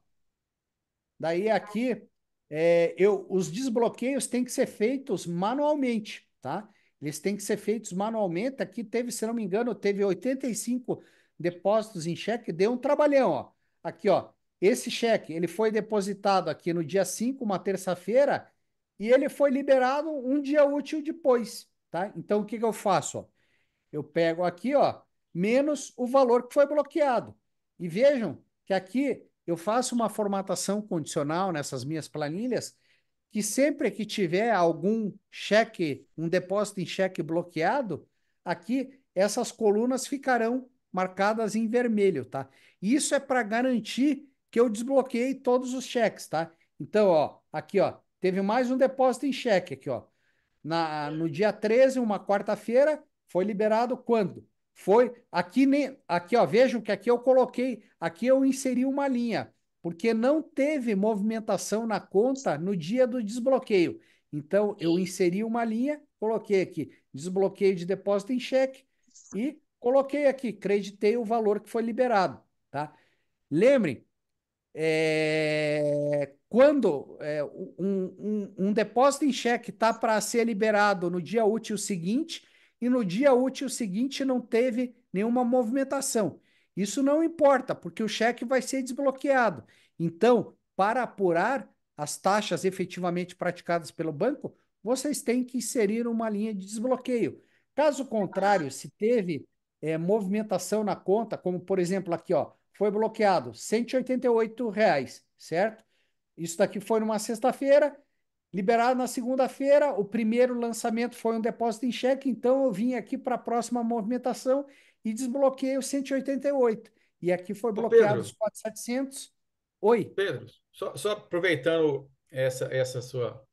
daí aqui, é, eu, os desbloqueios têm que ser feitos manualmente tá? Eles têm que ser feitos manualmente. Aqui teve, se não me engano, teve 85 depósitos em cheque, deu um trabalhão, ó. Aqui, ó, esse cheque, ele foi depositado aqui no dia 5, uma terça-feira, e ele foi liberado um dia útil depois, tá? Então, o que que eu faço, ó? Eu pego aqui, ó, menos o valor que foi bloqueado. E vejam que aqui eu faço uma formatação condicional nessas minhas planilhas que sempre que tiver algum cheque, um depósito em cheque bloqueado, aqui essas colunas ficarão marcadas em vermelho, tá? Isso é para garantir que eu desbloqueei todos os cheques, tá? Então, ó, aqui, ó, teve mais um depósito em cheque aqui, ó. Na, no dia 13, uma quarta-feira, foi liberado quando? Foi aqui nem aqui, ó, vejam que aqui eu coloquei, aqui eu inseri uma linha porque não teve movimentação na conta no dia do desbloqueio. Então, eu inseri uma linha, coloquei aqui desbloqueio de depósito em cheque e coloquei aqui, creditei o valor que foi liberado. Tá? Lembrem, é, quando é, um, um, um, depósito em cheque está para ser liberado no dia útil seguinte e no dia útil seguinte não teve nenhuma movimentação. Isso não importa, porque o cheque vai ser desbloqueado. Então, para apurar as taxas efetivamente praticadas pelo banco, vocês têm que inserir uma linha de desbloqueio. Caso contrário, se teve é, movimentação na conta, como por exemplo aqui, ó, foi bloqueado 188 reais, certo? Isso daqui foi numa sexta-feira, liberado na segunda-feira. O primeiro lançamento foi um depósito em cheque, então eu vim aqui para a próxima movimentação e desbloqueei o 188. E aqui foi bloqueado Pedro, os 4700. Oi. Pedro, só, só aproveitando essa, essa sua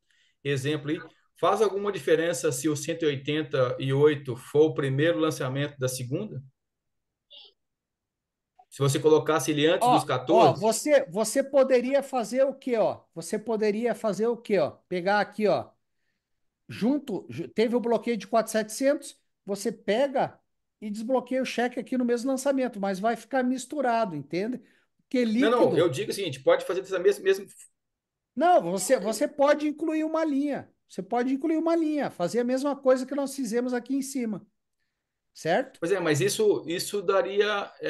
exemplo aí, faz alguma diferença se o 188 for o primeiro lançamento da segunda? Se você colocasse ele antes ó, dos 14? Ó, você, você poderia fazer o quê, ó? Você poderia fazer o quê, ó? Pegar aqui, ó. Junto, teve o bloqueio de 4,700, você pega e desbloqueia o cheque aqui no mesmo lançamento, mas vai ficar misturado, entende? Porque líquido... Não, não, eu digo o seguinte, pode fazer dessa mesma... mesma... Não, você, você pode incluir uma linha, você pode incluir uma linha, fazer a mesma coisa que nós fizemos aqui em cima, certo? Pois é, mas isso, isso daria, é,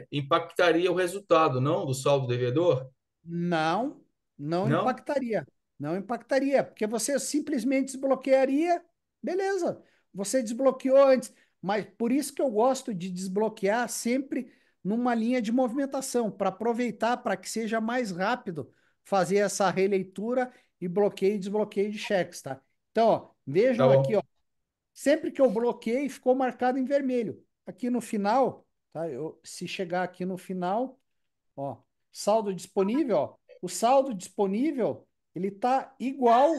é, impactaria o resultado, não, do saldo devedor? Não, não, não impactaria, não impactaria, porque você simplesmente desbloquearia, beleza, você desbloqueou antes, mas por isso que eu gosto de desbloquear sempre numa linha de movimentação, para aproveitar, para que seja mais rápido fazer essa releitura e bloqueio e desbloqueio de cheques, tá? Então, ó, vejam tá aqui, ó. Sempre que eu bloqueei, ficou marcado em vermelho. Aqui no final, tá? Eu, se chegar aqui no final, ó, saldo disponível, ó, o saldo disponível, ele tá igual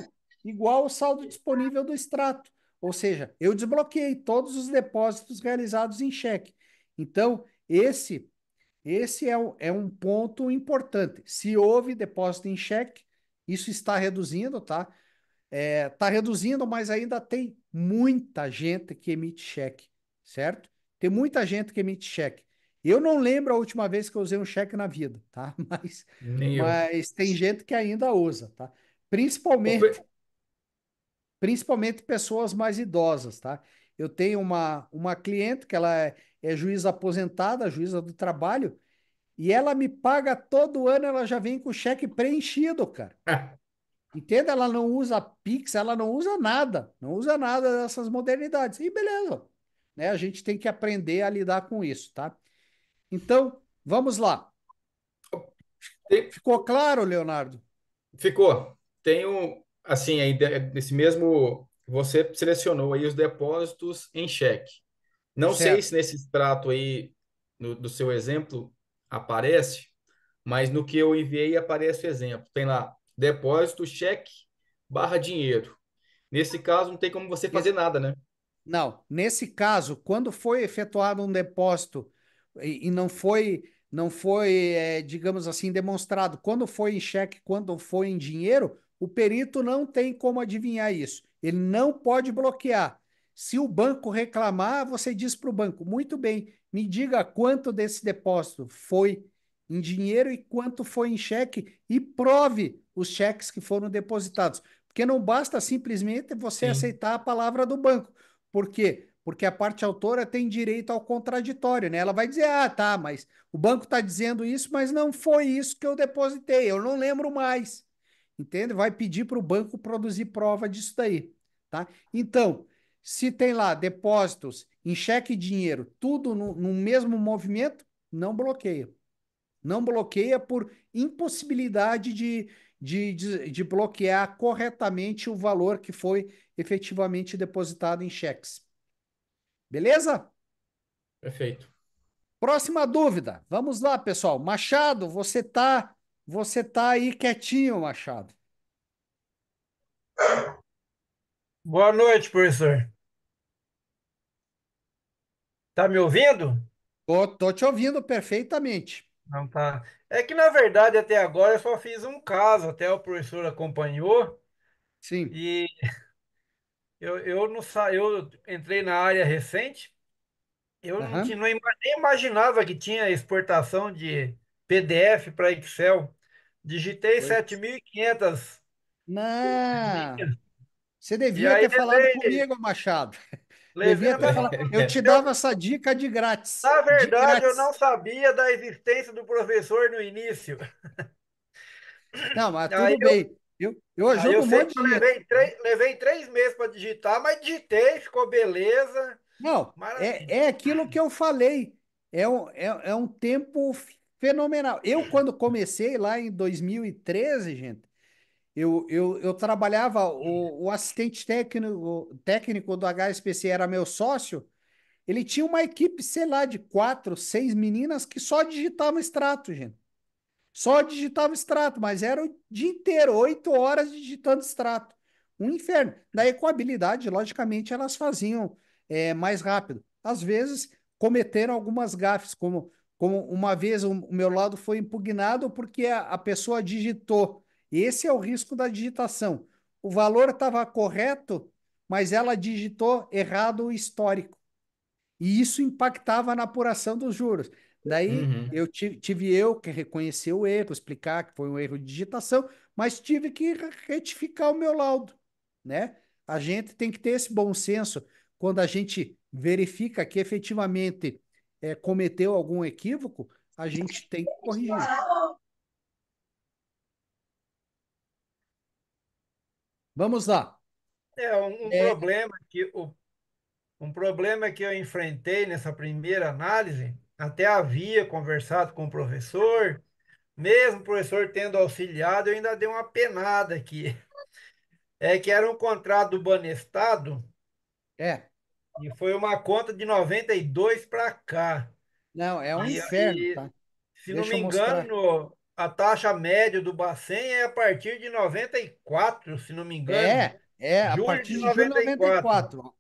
igual o saldo disponível do extrato. Ou seja, eu desbloqueei todos os depósitos realizados em cheque. Então, esse esse é um, é um ponto importante. Se houve depósito em cheque, isso está reduzindo, tá? Está é, tá reduzindo, mas ainda tem muita gente que emite cheque, certo? Tem muita gente que emite cheque. Eu não lembro a última vez que eu usei um cheque na vida, tá? Mas, mas tem gente que ainda usa, tá? Principalmente principalmente pessoas mais idosas, tá? Eu tenho uma, uma cliente que ela é, é juíza aposentada, juíza do trabalho, e ela me paga todo ano, ela já vem com cheque preenchido, cara. Entenda, ela não usa Pix, ela não usa nada, não usa nada dessas modernidades. E beleza, né? A gente tem que aprender a lidar com isso, tá? Então, vamos lá. Ficou claro, Leonardo? Ficou. Tenho assim, aí desse mesmo, você selecionou aí os depósitos em cheque. Não certo. sei se nesse extrato aí no, do seu exemplo aparece, mas no que eu enviei aparece o exemplo. Tem lá depósito, cheque, barra dinheiro. Nesse caso, não tem como você fazer Esse... nada, né? Não. Nesse caso, quando foi efetuado um depósito e, e não foi, não foi é, digamos assim, demonstrado, quando foi em cheque, quando foi em dinheiro, o perito não tem como adivinhar isso. Ele não pode bloquear. Se o banco reclamar, você diz para o banco: muito bem, me diga quanto desse depósito foi em dinheiro e quanto foi em cheque e prove os cheques que foram depositados. Porque não basta simplesmente você Sim. aceitar a palavra do banco. Por quê? Porque a parte autora tem direito ao contraditório, né? Ela vai dizer: ah, tá, mas o banco está dizendo isso, mas não foi isso que eu depositei, eu não lembro mais entende? Vai pedir para o banco produzir prova disso daí, tá? Então, se tem lá depósitos em cheque e dinheiro, tudo no, no mesmo movimento, não bloqueia. Não bloqueia por impossibilidade de, de, de, de bloquear corretamente o valor que foi efetivamente depositado em cheques. Beleza? Perfeito. Próxima dúvida. Vamos lá, pessoal. Machado, você está você tá aí quietinho, Machado. Boa noite, professor. Tá me ouvindo? Tô, tô te ouvindo perfeitamente. Não tá. É que, na verdade, até agora eu só fiz um caso, até o professor acompanhou, Sim. e eu, eu não sa... eu entrei na área recente, eu não, não nem imaginava que tinha exportação de PDF para Excel. Digitei 7.500. Não! Você devia ter falado comigo, Machado. Levei devia ter falado. Eu te dava essa dica de grátis. Na verdade, grátis. eu não sabia da existência do professor no início. Não, mas tudo bem. Eu, eu, eu ajudo eu um monte de levei três, levei três meses para digitar, mas digitei, ficou beleza. Não, é, é aquilo que eu falei. É um, é, é um tempo fenomenal. Eu, é. quando comecei lá em 2013, gente, eu, eu, eu trabalhava, o, o assistente técnico, técnico do HSPC era meu sócio, ele tinha uma equipe, sei lá, de quatro, seis meninas que só digitavam extrato, gente. Só digitava extrato, mas era o dia inteiro, oito horas digitando extrato. Um inferno. Daí, com habilidade, logicamente, elas faziam é, mais rápido. Às vezes, cometeram algumas gafes, como como uma vez o meu laudo foi impugnado porque a, pessoa digitou. Esse é o risco da digitação. O valor estava correto, mas ela digitou errado o histórico. E isso impactava na apuração dos juros. Daí uhum. eu tive, tive, eu que reconhecer o erro, explicar que foi um erro de digitação, mas tive que retificar o meu laudo, né? A gente tem que ter esse bom senso quando a gente verifica que efetivamente é, cometeu algum equívoco, a gente tem que corrigir. Vamos lá. É um, um é... problema que o, um problema que eu enfrentei nessa primeira análise, até havia conversado com o professor, mesmo o professor tendo auxiliado, eu ainda dei uma penada aqui. É que era um contrato do Banestado. É. E foi uma conta de 92 para cá. Não, é um e, inferno. E, tá? Se Deixa não me engano, a taxa média do Bacen é a partir de 94, se não me engano. É, é a partir de, de 94. 94.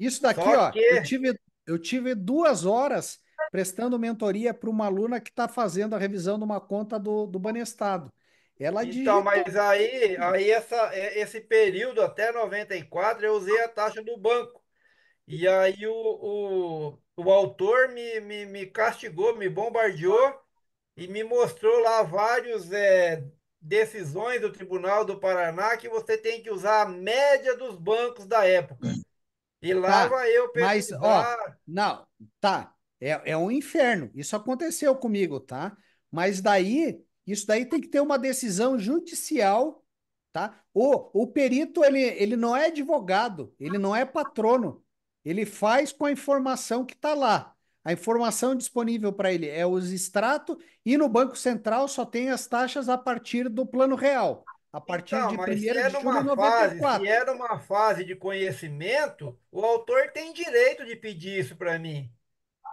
Isso daqui, Só ó, que... eu, tive, eu tive duas horas prestando mentoria para uma aluna que está fazendo a revisão de uma conta do, do Banestado. Ela é então, digita... mas aí, aí essa, é, esse período até 94 eu usei a taxa do banco. E aí o, o, o autor me, me, me castigou, me bombardeou e me mostrou lá vários é, decisões do Tribunal do Paraná que você tem que usar a média dos bancos da época. E lá tá, vai eu pesquisar. Mas, ó, não, tá. É, é um inferno. Isso aconteceu comigo, tá? Mas daí, isso daí tem que ter uma decisão judicial, tá? O, o perito, ele, ele não é advogado, ele não é patrono. Ele faz com a informação que está lá. A informação disponível para ele é os extratos e no Banco Central só tem as taxas a partir do Plano Real, a partir então, de 1 é de julho de 94. Fase, se é numa fase de conhecimento, o autor tem direito de pedir isso para mim.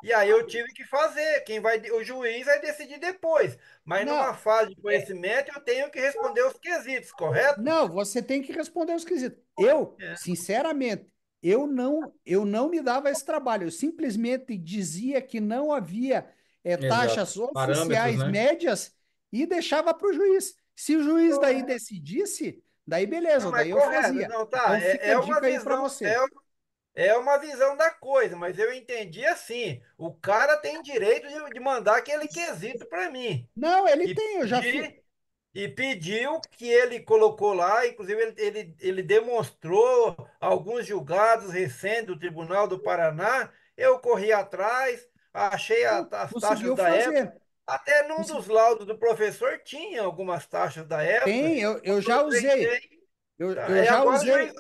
E aí eu tive que fazer. Quem vai, o juiz vai decidir depois. Mas não. numa fase de é conhecimento eu tenho que responder os quesitos, correto? Não, você tem que responder os quesitos. Eu, é. sinceramente, eu não, eu não me dava esse trabalho, eu simplesmente dizia que não havia é, taxas oficiais né? médias e deixava para o juiz. Se o juiz então, daí decidisse, daí beleza, não, daí eu fazia. Não, tá, então é, é uma visão, você. É, é uma visão da coisa, mas eu entendi assim: o cara tem direito de, de mandar aquele quesito para mim. Não, ele e, tem, eu já e, fiz e pediu que ele colocou lá, inclusive ele, ele, ele demonstrou alguns julgados recentes do Tribunal do Paraná. Eu corri atrás, achei a, as taxas da fazer. época. Até num dos laudos do professor tinha algumas taxas da época. Tem, eu, eu já usei. Eu, tá. eu aí já usei. O juiz,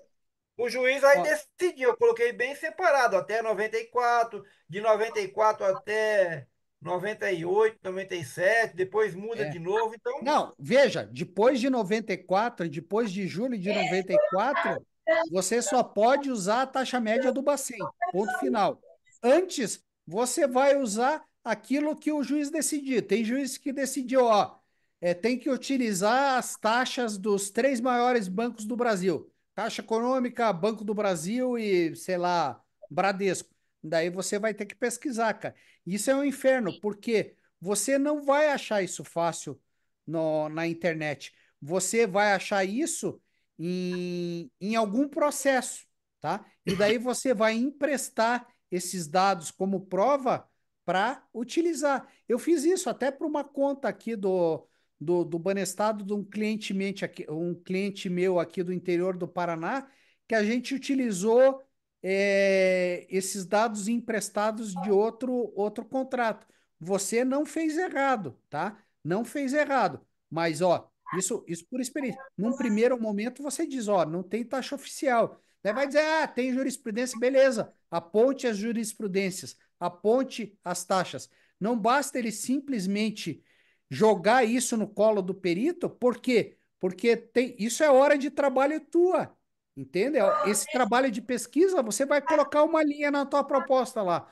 o juiz aí decidiu, eu coloquei bem separado, até 94, de 94 até 98, 97, depois muda é. de novo, então... Não, veja, depois de 94, depois de julho de 94, você só pode usar a taxa média do Bacen, ponto final. Antes, você vai usar aquilo que o juiz decidir. Tem juiz que decidiu, ó, é, tem que utilizar as taxas dos três maiores bancos do Brasil. Caixa Econômica, Banco do Brasil e, sei lá, Bradesco. Daí você vai ter que pesquisar, cara. Isso é um inferno, porque você não vai achar isso fácil no, na internet. Você vai achar isso em, em algum processo, tá? E daí você vai emprestar esses dados como prova para utilizar. Eu fiz isso até para uma conta aqui do, do, do Banestado de um cliente, aqui, um cliente meu aqui do interior do Paraná, que a gente utilizou é, esses dados emprestados de outro, outro contrato. Você não fez errado, tá? Não fez errado. Mas, ó, isso, isso por experiência. Num primeiro momento, você diz, ó, não tem taxa oficial. Daí vai dizer, ah, tem jurisprudência, beleza. Aponte as jurisprudências, aponte as taxas. Não basta ele simplesmente jogar isso no colo do perito, por quê? Porque tem, isso é hora de trabalho tua. Entende? Ah, Esse é. trabalho de pesquisa, você vai colocar uma linha na tua proposta lá.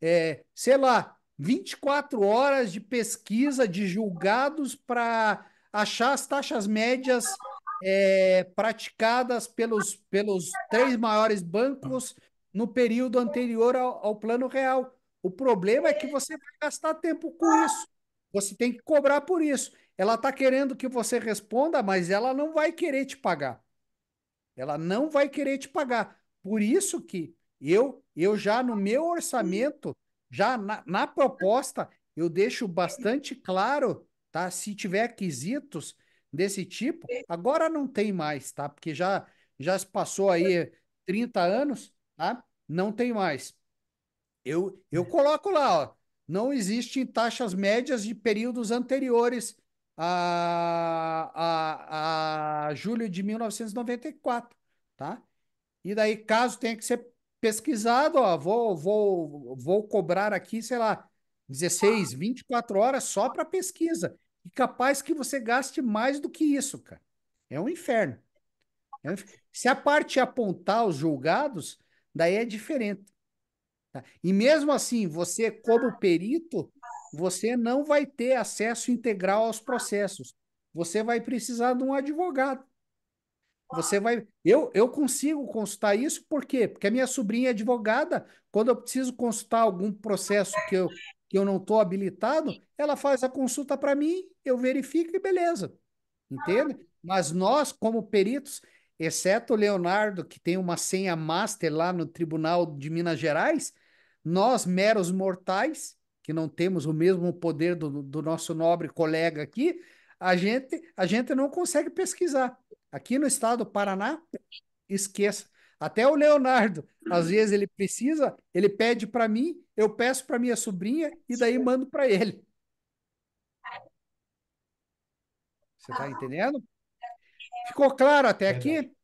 É, sei lá, 24 horas de pesquisa de julgados para achar as taxas médias é, praticadas pelos, pelos três maiores bancos no período anterior ao, ao Plano Real. O problema é que você vai gastar tempo com isso. Você tem que cobrar por isso. Ela está querendo que você responda, mas ela não vai querer te pagar. Ela não vai querer te pagar. Por isso que eu, eu já no meu orçamento, já na, na proposta, eu deixo bastante claro, tá? Se tiver quesitos desse tipo, agora não tem mais, tá? Porque já já se passou aí 30 anos, tá? Não tem mais. Eu eu é. coloco lá, ó, não existem taxas médias de períodos anteriores a, a, a julho de 1994, tá? E daí, caso tenha que ser pesquisado, ó, vou, vou, vou cobrar aqui, sei lá, 16, 24 horas só para pesquisa. E capaz que você gaste mais do que isso, cara. É um inferno. É Se a parte é apontar os julgados, daí é diferente. Tá? E mesmo assim, você, como perito, você não vai ter acesso integral aos processos. Você vai precisar de um advogado. Você vai. Eu, eu consigo consultar isso, por quê? Porque a minha sobrinha é advogada. Quando eu preciso consultar algum processo que eu, que eu não estou habilitado, ela faz a consulta para mim, eu verifico e beleza. Entende? Mas nós, como peritos, exceto o Leonardo, que tem uma senha master lá no Tribunal de Minas Gerais, nós, meros mortais, que não temos o mesmo poder do, do nosso nobre colega aqui, a gente, a gente não consegue pesquisar. Aqui no estado do Paraná, esqueça. Até o Leonardo, às vezes ele precisa, ele pede para mim, eu peço para minha sobrinha e daí mando para ele. Você está entendendo? Ficou claro até aqui?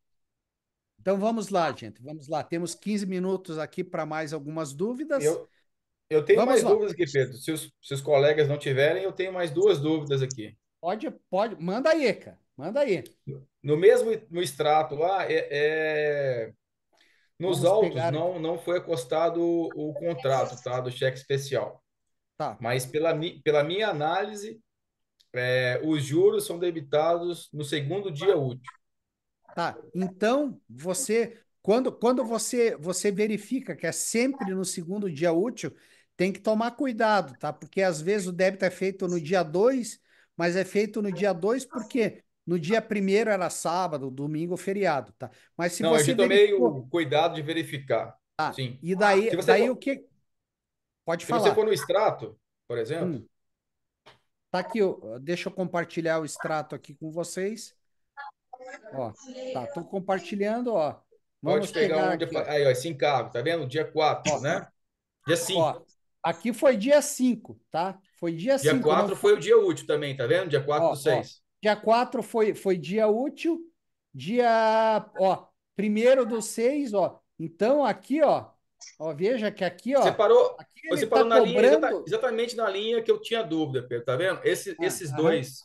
Então vamos lá, gente. Vamos lá. Temos 15 minutos aqui para mais algumas dúvidas. Eu, eu tenho Vamos mais lá. dúvidas aqui, Pedro. Se os, se os, colegas não tiverem, eu tenho mais duas dúvidas aqui. Pode, pode. Manda aí, cara. Manda aí. No mesmo no extrato lá, é, é... nos Vamos autos pegar... não, não foi acostado o, o contrato tá, do cheque especial. Tá. Mas pela, pela minha análise, é, os juros são debitados no segundo dia útil. Tá. Então, você quando, quando você, você verifica que é sempre no segundo dia útil, tem que tomar cuidado, tá? Porque às vezes o débito é feito no dia 2, mas é feito no dia 2 porque no dia 1 era sábado, domingo, feriado, tá? Mas se Não, você. Não, eu tomei verificou... o cuidado de verificar. Ah, sim. E daí, você daí for... o que. Pode se falar. Se você for no extrato, por exemplo. Hum. Tá aqui, deixa eu compartilhar o extrato aqui com vocês. Ó, tá, tô compartilhando, ó. Vamos Pode pegar, pegar um dia... Aí, ó, esse encargo, tá vendo? Dia 4, né? Dia 5. Aqui foi dia 5, tá? Foi dia 5. Dia 4 foi o dia útil também, tá vendo? Dia 4 do 6. dia 4 foi, foi dia útil, dia. Ó, primeiro do 6, ó. Então aqui, ó. Ó, veja que aqui, ó. Você parou, aqui você parou tá na tá cobrando... linha, exatamente na linha que eu tinha dúvida, Pedro, tá vendo? Esse, ah, esses ah, dois.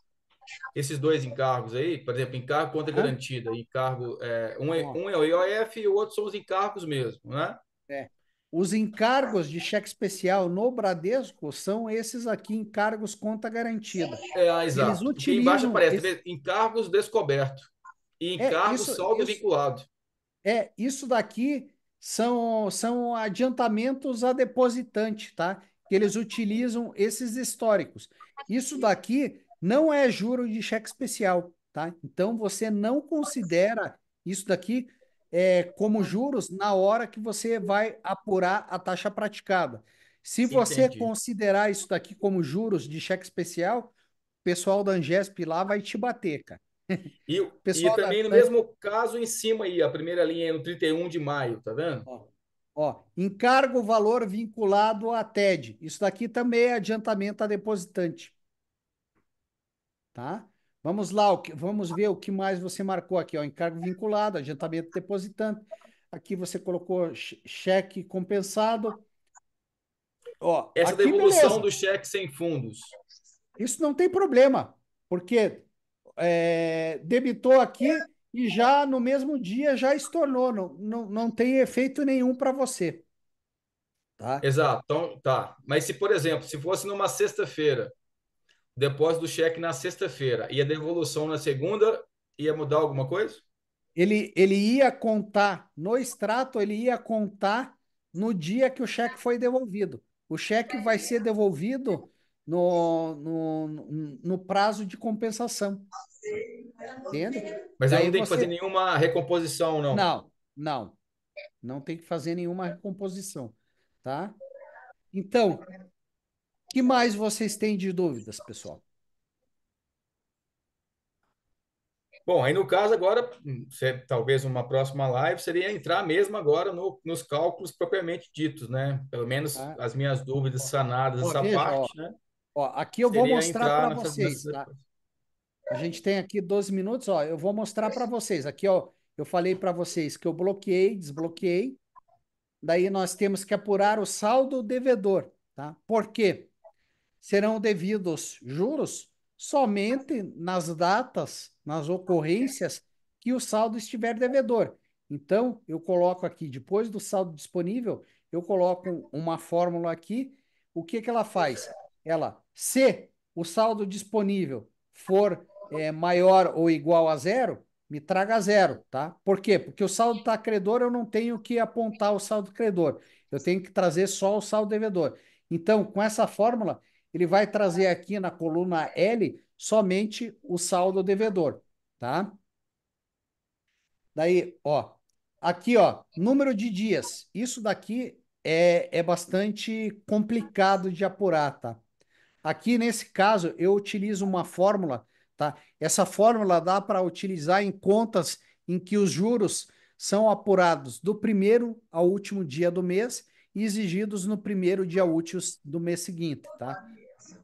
Esses dois encargos aí, por exemplo, encargo contra garantida, encargo. É, um, é, um é o IOF e o outro são os encargos mesmo, né? É. Os encargos de cheque especial no Bradesco são esses aqui, encargos conta garantida. É, ah, exato. Eles utilizam né? e embaixo aparece esse... encargos descoberto e encargos é, isso, saldo isso, vinculado. É, isso daqui são, são adiantamentos a depositante, tá? Que eles utilizam esses históricos. Isso daqui não é juro de cheque especial, tá? Então você não considera isso daqui é, como tá. juros na hora que você vai apurar a taxa praticada. Se você entendi. considerar isso daqui como juros de cheque especial, o pessoal da Angesp lá vai te bater, cara. E, e também da... no mesmo caso em cima aí, a primeira linha é no 31 de maio, tá vendo? Ó, ó, encargo valor vinculado à TED. Isso daqui também é adiantamento a depositante. Tá? Vamos lá, vamos ver o que mais você marcou aqui, ó, encargo vinculado, adiantamento depositante. Aqui você colocou cheque compensado. Ó, Essa aqui, devolução beleza. do cheque sem fundos. Isso não tem problema, porque é, debitou aqui e já no mesmo dia já estornou, não, não, não tem efeito nenhum para você. Tá? Exato, então, tá. Mas se, por exemplo, se fosse numa sexta-feira, depósito do cheque na sexta-feira e a devolução na segunda, ia mudar alguma coisa? Ele, ele ia contar, no extrato, ele ia contar no dia que o cheque foi devolvido. O cheque vai ser devolvido no, no, no prazo de compensação. Entende? Mas aí não tem você... que fazer nenhuma recomposição, não? Não, não. Não tem que fazer nenhuma recomposição, tá? Então, que mais vocês têm de dúvidas, pessoal? Bom, aí no caso agora, é talvez uma próxima live seria entrar mesmo agora no, nos cálculos propriamente ditos, né? Pelo menos ah. as minhas dúvidas sanadas, essa parte, ó, né? Ó, aqui eu vou mostrar para vocês, tá? A gente tem aqui 12 minutos, ó, eu vou mostrar para vocês. Aqui, ó, eu falei para vocês que eu bloqueei, desbloqueei. Daí nós temos que apurar o saldo devedor, tá? Por quê? serão devidos juros somente nas datas, nas ocorrências que o saldo estiver devedor. Então, eu coloco aqui, depois do saldo disponível, eu coloco uma fórmula aqui. O que, que ela faz? Ela, se o saldo disponível for é, maior ou igual a zero, me traga zero, tá? Por quê? Porque o saldo está credor, eu não tenho que apontar o saldo credor. Eu tenho que trazer só o saldo devedor. Então, com essa fórmula, ele vai trazer aqui na coluna L somente o saldo devedor, tá? Daí, ó, aqui, ó, número de dias. Isso daqui é, é bastante complicado de apurar, tá? Aqui, nesse caso, eu utilizo uma fórmula, tá? Essa fórmula dá para utilizar em contas em que os juros são apurados do primeiro ao último dia do mês e exigidos no primeiro dia útil do mês seguinte, tá?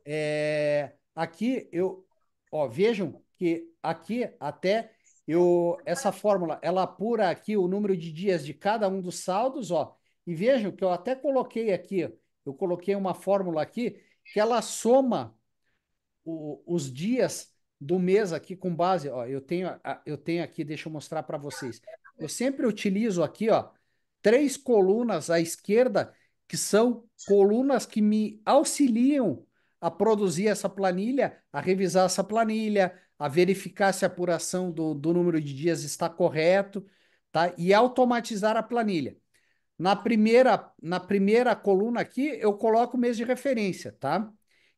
É, aqui eu, ó, vejam que aqui até eu, essa fórmula, ela apura aqui o número de dias de cada um dos saldos, ó. E vejam que eu até coloquei aqui, eu coloquei uma fórmula aqui que ela soma o, os dias do mês aqui com base, ó, eu tenho, eu tenho aqui, deixa eu mostrar para vocês. Eu sempre utilizo aqui, ó, três colunas à esquerda que são colunas que me auxiliam a produzir essa planilha, a revisar essa planilha, a verificar se a apuração do, do número de dias está correto, tá? E automatizar a planilha. Na primeira, na primeira coluna aqui, eu coloco o mês de referência, tá?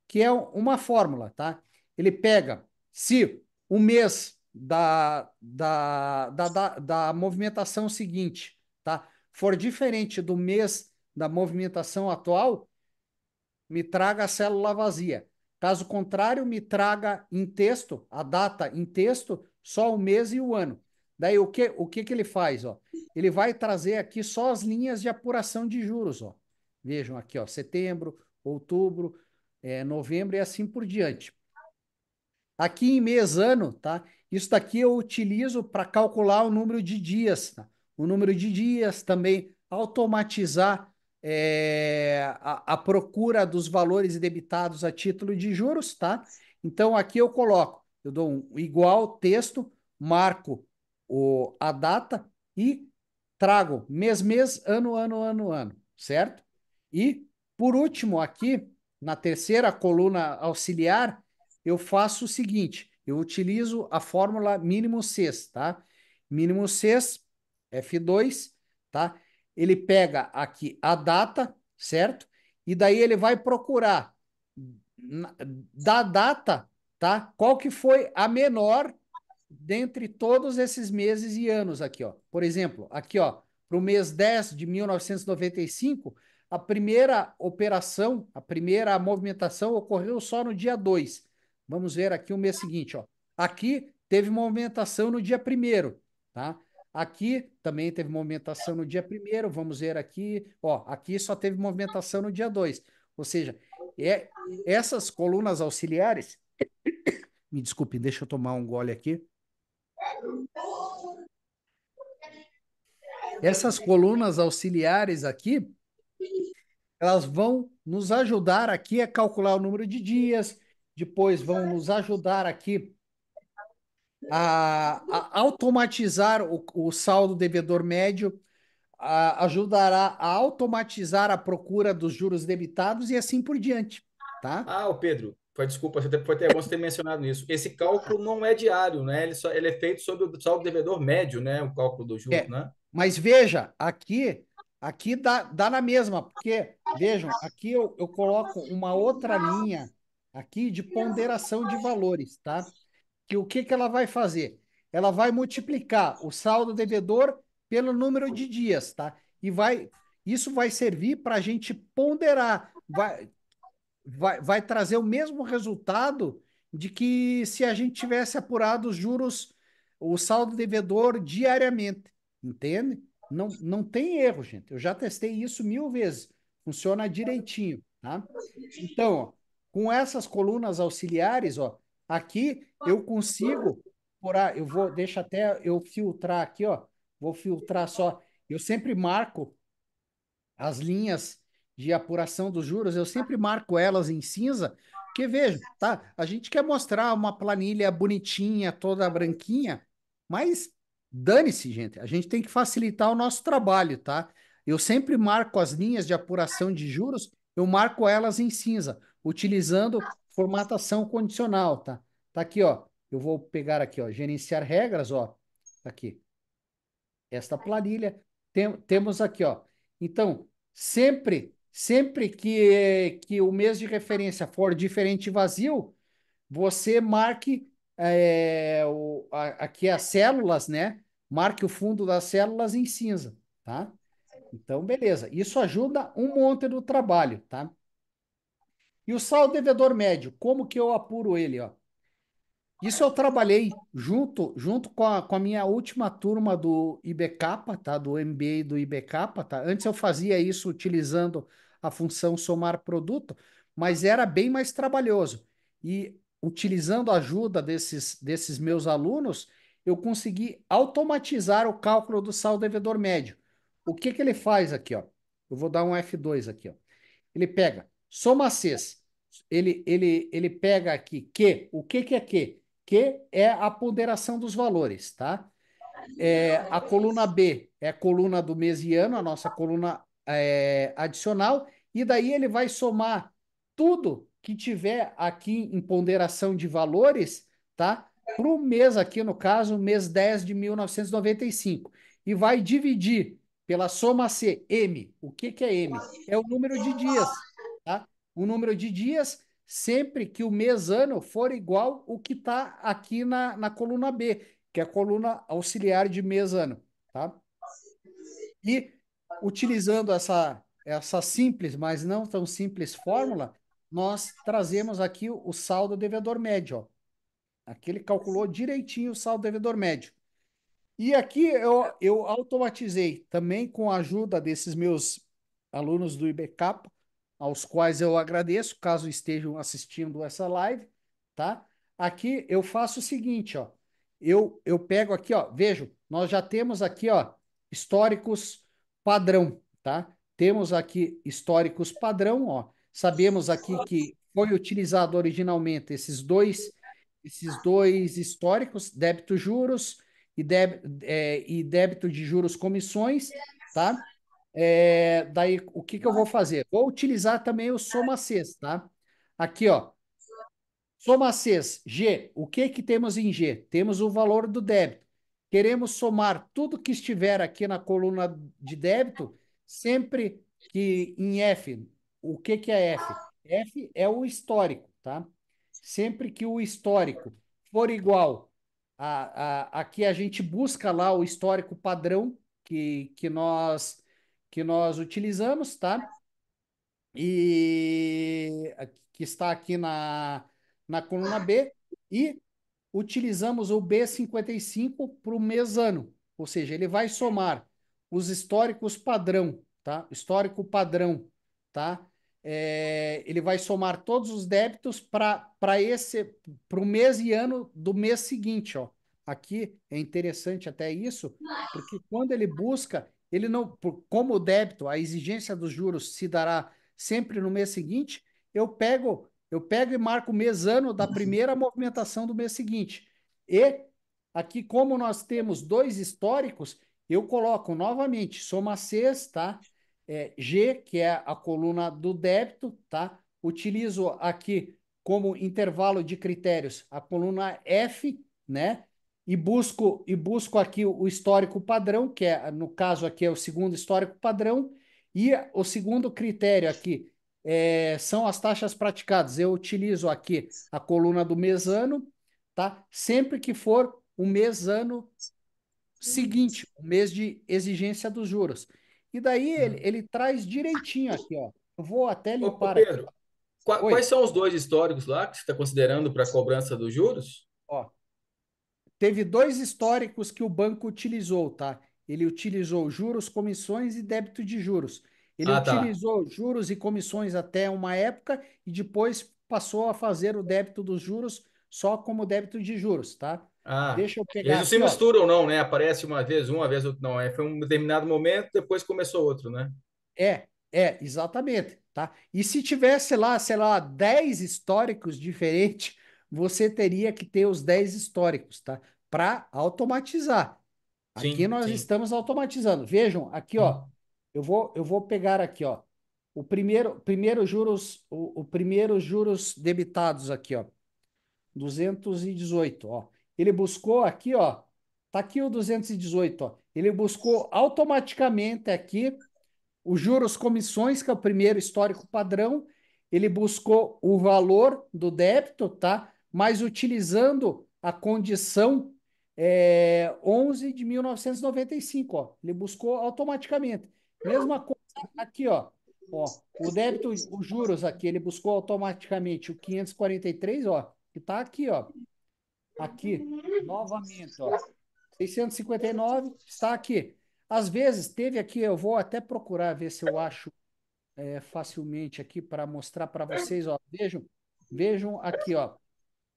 Que é uma fórmula, tá? Ele pega se o mês da, da, da, da, da movimentação seguinte, tá? For diferente do mês da movimentação atual, me traga a célula vazia. Caso contrário, me traga em texto, a data em texto, só o mês e o ano. Daí o que o que, que ele faz? Ó? Ele vai trazer aqui só as linhas de apuração de juros. Ó. Vejam aqui, ó, setembro, outubro, é, novembro e assim por diante. Aqui em mês ano, tá? Isso daqui eu utilizo para calcular o número de dias, tá? o número de dias também automatizar é, a, a, procura dos valores debitados a título de juros, tá? Então aqui eu coloco, eu dou um igual texto, marco o, a data e trago mês, mês, ano, ano, ano, ano, certo? E por último aqui, na terceira coluna auxiliar, eu faço o seguinte, eu utilizo a fórmula mínimo 6, tá? Mínimo 6, F2, tá? ele pega aqui a data, certo? E daí ele vai procurar da data, tá? Qual que foi a menor dentre todos esses meses e anos aqui, ó. Por exemplo, aqui, ó, para o mês 10 de 1995, a primeira operação, a primeira movimentação ocorreu só no dia 2. Vamos ver aqui o mês seguinte, ó. Aqui teve movimentação no dia 1 tá? Aqui também teve movimentação no dia primeiro, vamos ver aqui, ó, aqui só teve movimentação no dia 2. Ou seja, é, essas colunas auxiliares, me desculpem, deixa eu tomar um gole aqui. Essas colunas auxiliares aqui, elas vão nos ajudar aqui a calcular o número de dias, depois vão nos ajudar aqui a, a automatizar o, o saldo devedor médio a, ajudará a automatizar a procura dos juros debitados e assim por diante, tá? Ah, o Pedro, foi desculpa, você foi ter ter mencionado isso. Esse cálculo não é diário, né? Ele, só, ele é feito sobre o saldo devedor médio, né? O cálculo do juros é, né? Mas veja, aqui aqui dá, dá na mesma, porque vejam, aqui eu, eu coloco uma outra linha aqui de ponderação de valores, tá? que o que, que ela vai fazer? Ela vai multiplicar o saldo devedor pelo número de dias, tá? E vai, isso vai servir para a gente ponderar, vai, vai, vai trazer o mesmo resultado de que se a gente tivesse apurado os juros, o saldo devedor diariamente, entende? Não, não tem erro, gente. Eu já testei isso mil vezes. Funciona direitinho, tá? Então, ó, com essas colunas auxiliares, ó, Aqui eu consigo apurar. eu vou, deixa até eu filtrar aqui, ó. Vou filtrar só. Eu sempre marco as linhas de apuração dos juros, eu sempre marco elas em cinza, porque veja, tá? A gente quer mostrar uma planilha bonitinha, toda branquinha, mas dane-se, gente. A gente tem que facilitar o nosso trabalho, tá? Eu sempre marco as linhas de apuração de juros, eu marco elas em cinza, utilizando formatação condicional, tá? Tá aqui, ó. Eu vou pegar aqui, ó, gerenciar regras, ó. Tá aqui. Esta planilha. Tem, temos aqui, ó. Então, sempre, sempre que, que o mês de referência for diferente e vazio, você marque é, o, a, aqui as células, né? Marque o fundo das células em cinza, tá? Então, beleza. Isso ajuda um monte no trabalho, tá? E o saldo é devedor médio, como que eu apuro ele? Ó? Isso eu trabalhei junto junto com a, com a minha última turma do IBK, tá? do MBA do IBK. Tá? Antes eu fazia isso utilizando a função somar produto, mas era bem mais trabalhoso. E utilizando a ajuda desses, desses meus alunos, eu consegui automatizar o cálculo do saldo devedor médio. O que, que ele faz aqui? Ó? Eu vou dar um F2 aqui. Ó. Ele pega soma Cs ele, ele, ele pega aqui que. O que, que é que? Que é a ponderação dos valores, tá? É, a coluna B é a coluna do mês e ano, a nossa coluna é, adicional, e daí ele vai somar tudo que tiver aqui em ponderação de valores, tá? Para o mês aqui, no caso, mês 10 de 1995. E vai dividir pela soma C, M. O que, que é M? É o número de dias o número de dias sempre que o mês ano for igual o que está aqui na, na coluna B, que é a coluna auxiliar de mês ano, tá? E utilizando essa, essa simples, mas não tão simples fórmula, nós trazemos aqui o saldo devedor médio. Ó. Aqui ele calculou direitinho o saldo devedor médio. E aqui eu, eu automatizei também com a ajuda desses meus alunos do IBCAP, aos quais eu agradeço, caso estejam assistindo essa live, tá? Aqui eu faço o seguinte, ó. Eu, eu pego aqui, ó, vejo, nós já temos aqui, ó, históricos padrão, tá? Temos aqui históricos padrão, ó. Sabemos aqui que foi utilizado originalmente esses dois esses dois históricos, débito juros e, deb, é, e débito de juros comissões, tá? É, daí, o que, que eu vou fazer? Vou utilizar também o soma tá? Aqui, ó. Soma G. O que que temos em G? Temos o valor do débito. Queremos somar tudo que estiver aqui na coluna de débito, sempre que em F. O que que é F? F é o histórico, tá? Sempre que o histórico for igual a, a, aqui a gente busca lá o histórico padrão que, que nós que nós utilizamos, tá? E que está aqui na, na coluna B, e utilizamos o B55 para o mesano, ou seja, ele vai somar os históricos padrão, tá? Histórico padrão, tá? É, ele vai somar todos os débitos para esse para o mês e ano do mês seguinte, ó. Aqui é interessante até isso, porque quando ele busca, ele não, como o débito, a exigência dos juros se dará sempre no mês seguinte, eu pego, eu pego e marco o mês ano da primeira movimentação do mês seguinte. E aqui, como nós temos dois históricos, eu coloco novamente soma 6, tá? É, G, que é a coluna do débito, tá? Utilizo aqui como intervalo de critérios a coluna F, né? e busco e busco aqui o histórico padrão, que é, no caso aqui é o segundo histórico padrão, e o segundo critério aqui é, são as taxas praticadas. Eu utilizo aqui a coluna do ano tá? Sempre que for o mês ano seguinte, o mês de exigência dos juros. E daí hum. ele, ele traz direitinho aqui, ó. Eu vou até limpar Ô, Pedro, aqui. Quais são os dois históricos lá que você está considerando para a cobrança dos juros? Ó, Teve dois históricos que o banco utilizou, tá? Ele utilizou juros, comissões e débito de juros. Ele ah, tá. utilizou tá. juros e comissões até uma época e depois passou a fazer o débito dos juros só como débito de juros, tá? Ah, Deixa eu pegar. Eles não se misturam, não, né? Aparece uma vez, uma vez, outra, não. É, foi um determinado momento, depois começou outro, né? É, é, exatamente, tá? E se tivesse lá, sei lá, 10 históricos diferentes você teria que ter os 10 históricos, tá? Para automatizar. Sim, aqui nós sim. estamos automatizando. Vejam, aqui, hum. ó, eu vou, eu vou pegar aqui, ó, o primeiro, primeiro juros, o, o primeiro juros debitados aqui, ó, 218, ó. Ele buscou aqui, ó, tá aqui o 218, ó. Ele buscou automaticamente aqui os juros comissões, que é o primeiro histórico padrão, ele buscou o valor do débito, tá? mas utilizando a condição é, eh, 11 de 1995, ó. Ele buscou automaticamente. Mesma coisa aqui, ó. ó o débito, os juros aqui, ele buscou automaticamente o 543, ó, que está aqui, ó. Aqui, novamente, ó. 659 está aqui. Às vezes teve aqui, eu vou até procurar ver se eu acho é, facilmente aqui para mostrar para vocês, ó. Vejam, vejam aqui, ó.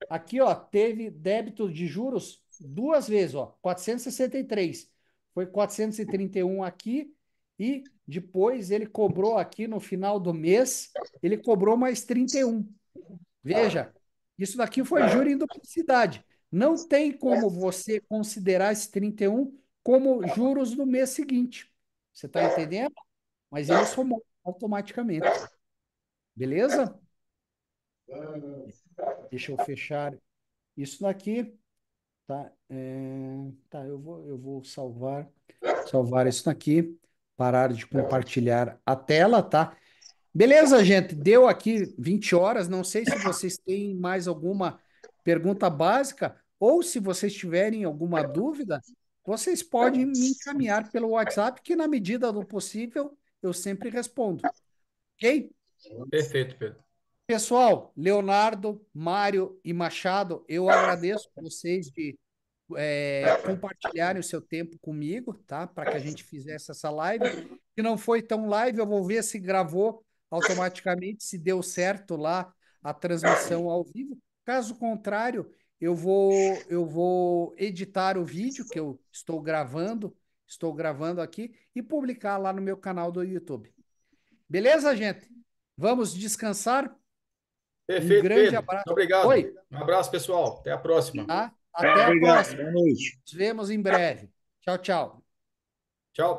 Aqui, ó, teve débito de juros duas vezes, ó, 463. Foi 431 aqui e depois ele cobrou aqui no final do mês, ele cobrou mais 31. Veja, isso daqui foi é. juro em duplicidade. Não tem como é. você considerar esse 31 como juros do mês seguinte. Você está entendendo? Mas ele somou automaticamente. Beleza? É. Deixa eu fechar isso daqui, tá? É, tá, eu vou, eu vou salvar, salvar isso daqui, parar de compartilhar a tela, tá? Beleza, gente, deu aqui 20 horas, não sei se vocês têm mais alguma pergunta básica ou se vocês tiverem alguma dúvida, vocês podem me encaminhar pelo WhatsApp, que na medida do possível eu sempre respondo. Ok? Perfeito, Pedro. Pessoal, Leonardo, Mário e Machado, eu agradeço vocês de é, compartilharem o seu tempo comigo, tá? Para que a gente fizesse essa live. Se não foi tão live, eu vou ver se gravou automaticamente, se deu certo lá a transmissão ao vivo. Caso contrário, eu vou eu vou editar o vídeo que eu estou gravando, estou gravando aqui e publicar lá no meu canal do YouTube. Beleza, gente? Vamos descansar Perfeito, um grande Pedro. abraço. Muito obrigado. Oi? Um abraço, pessoal. Até a próxima. Tá? Até é, a obrigado. próxima. Nos vemos em breve. Tchau, tchau.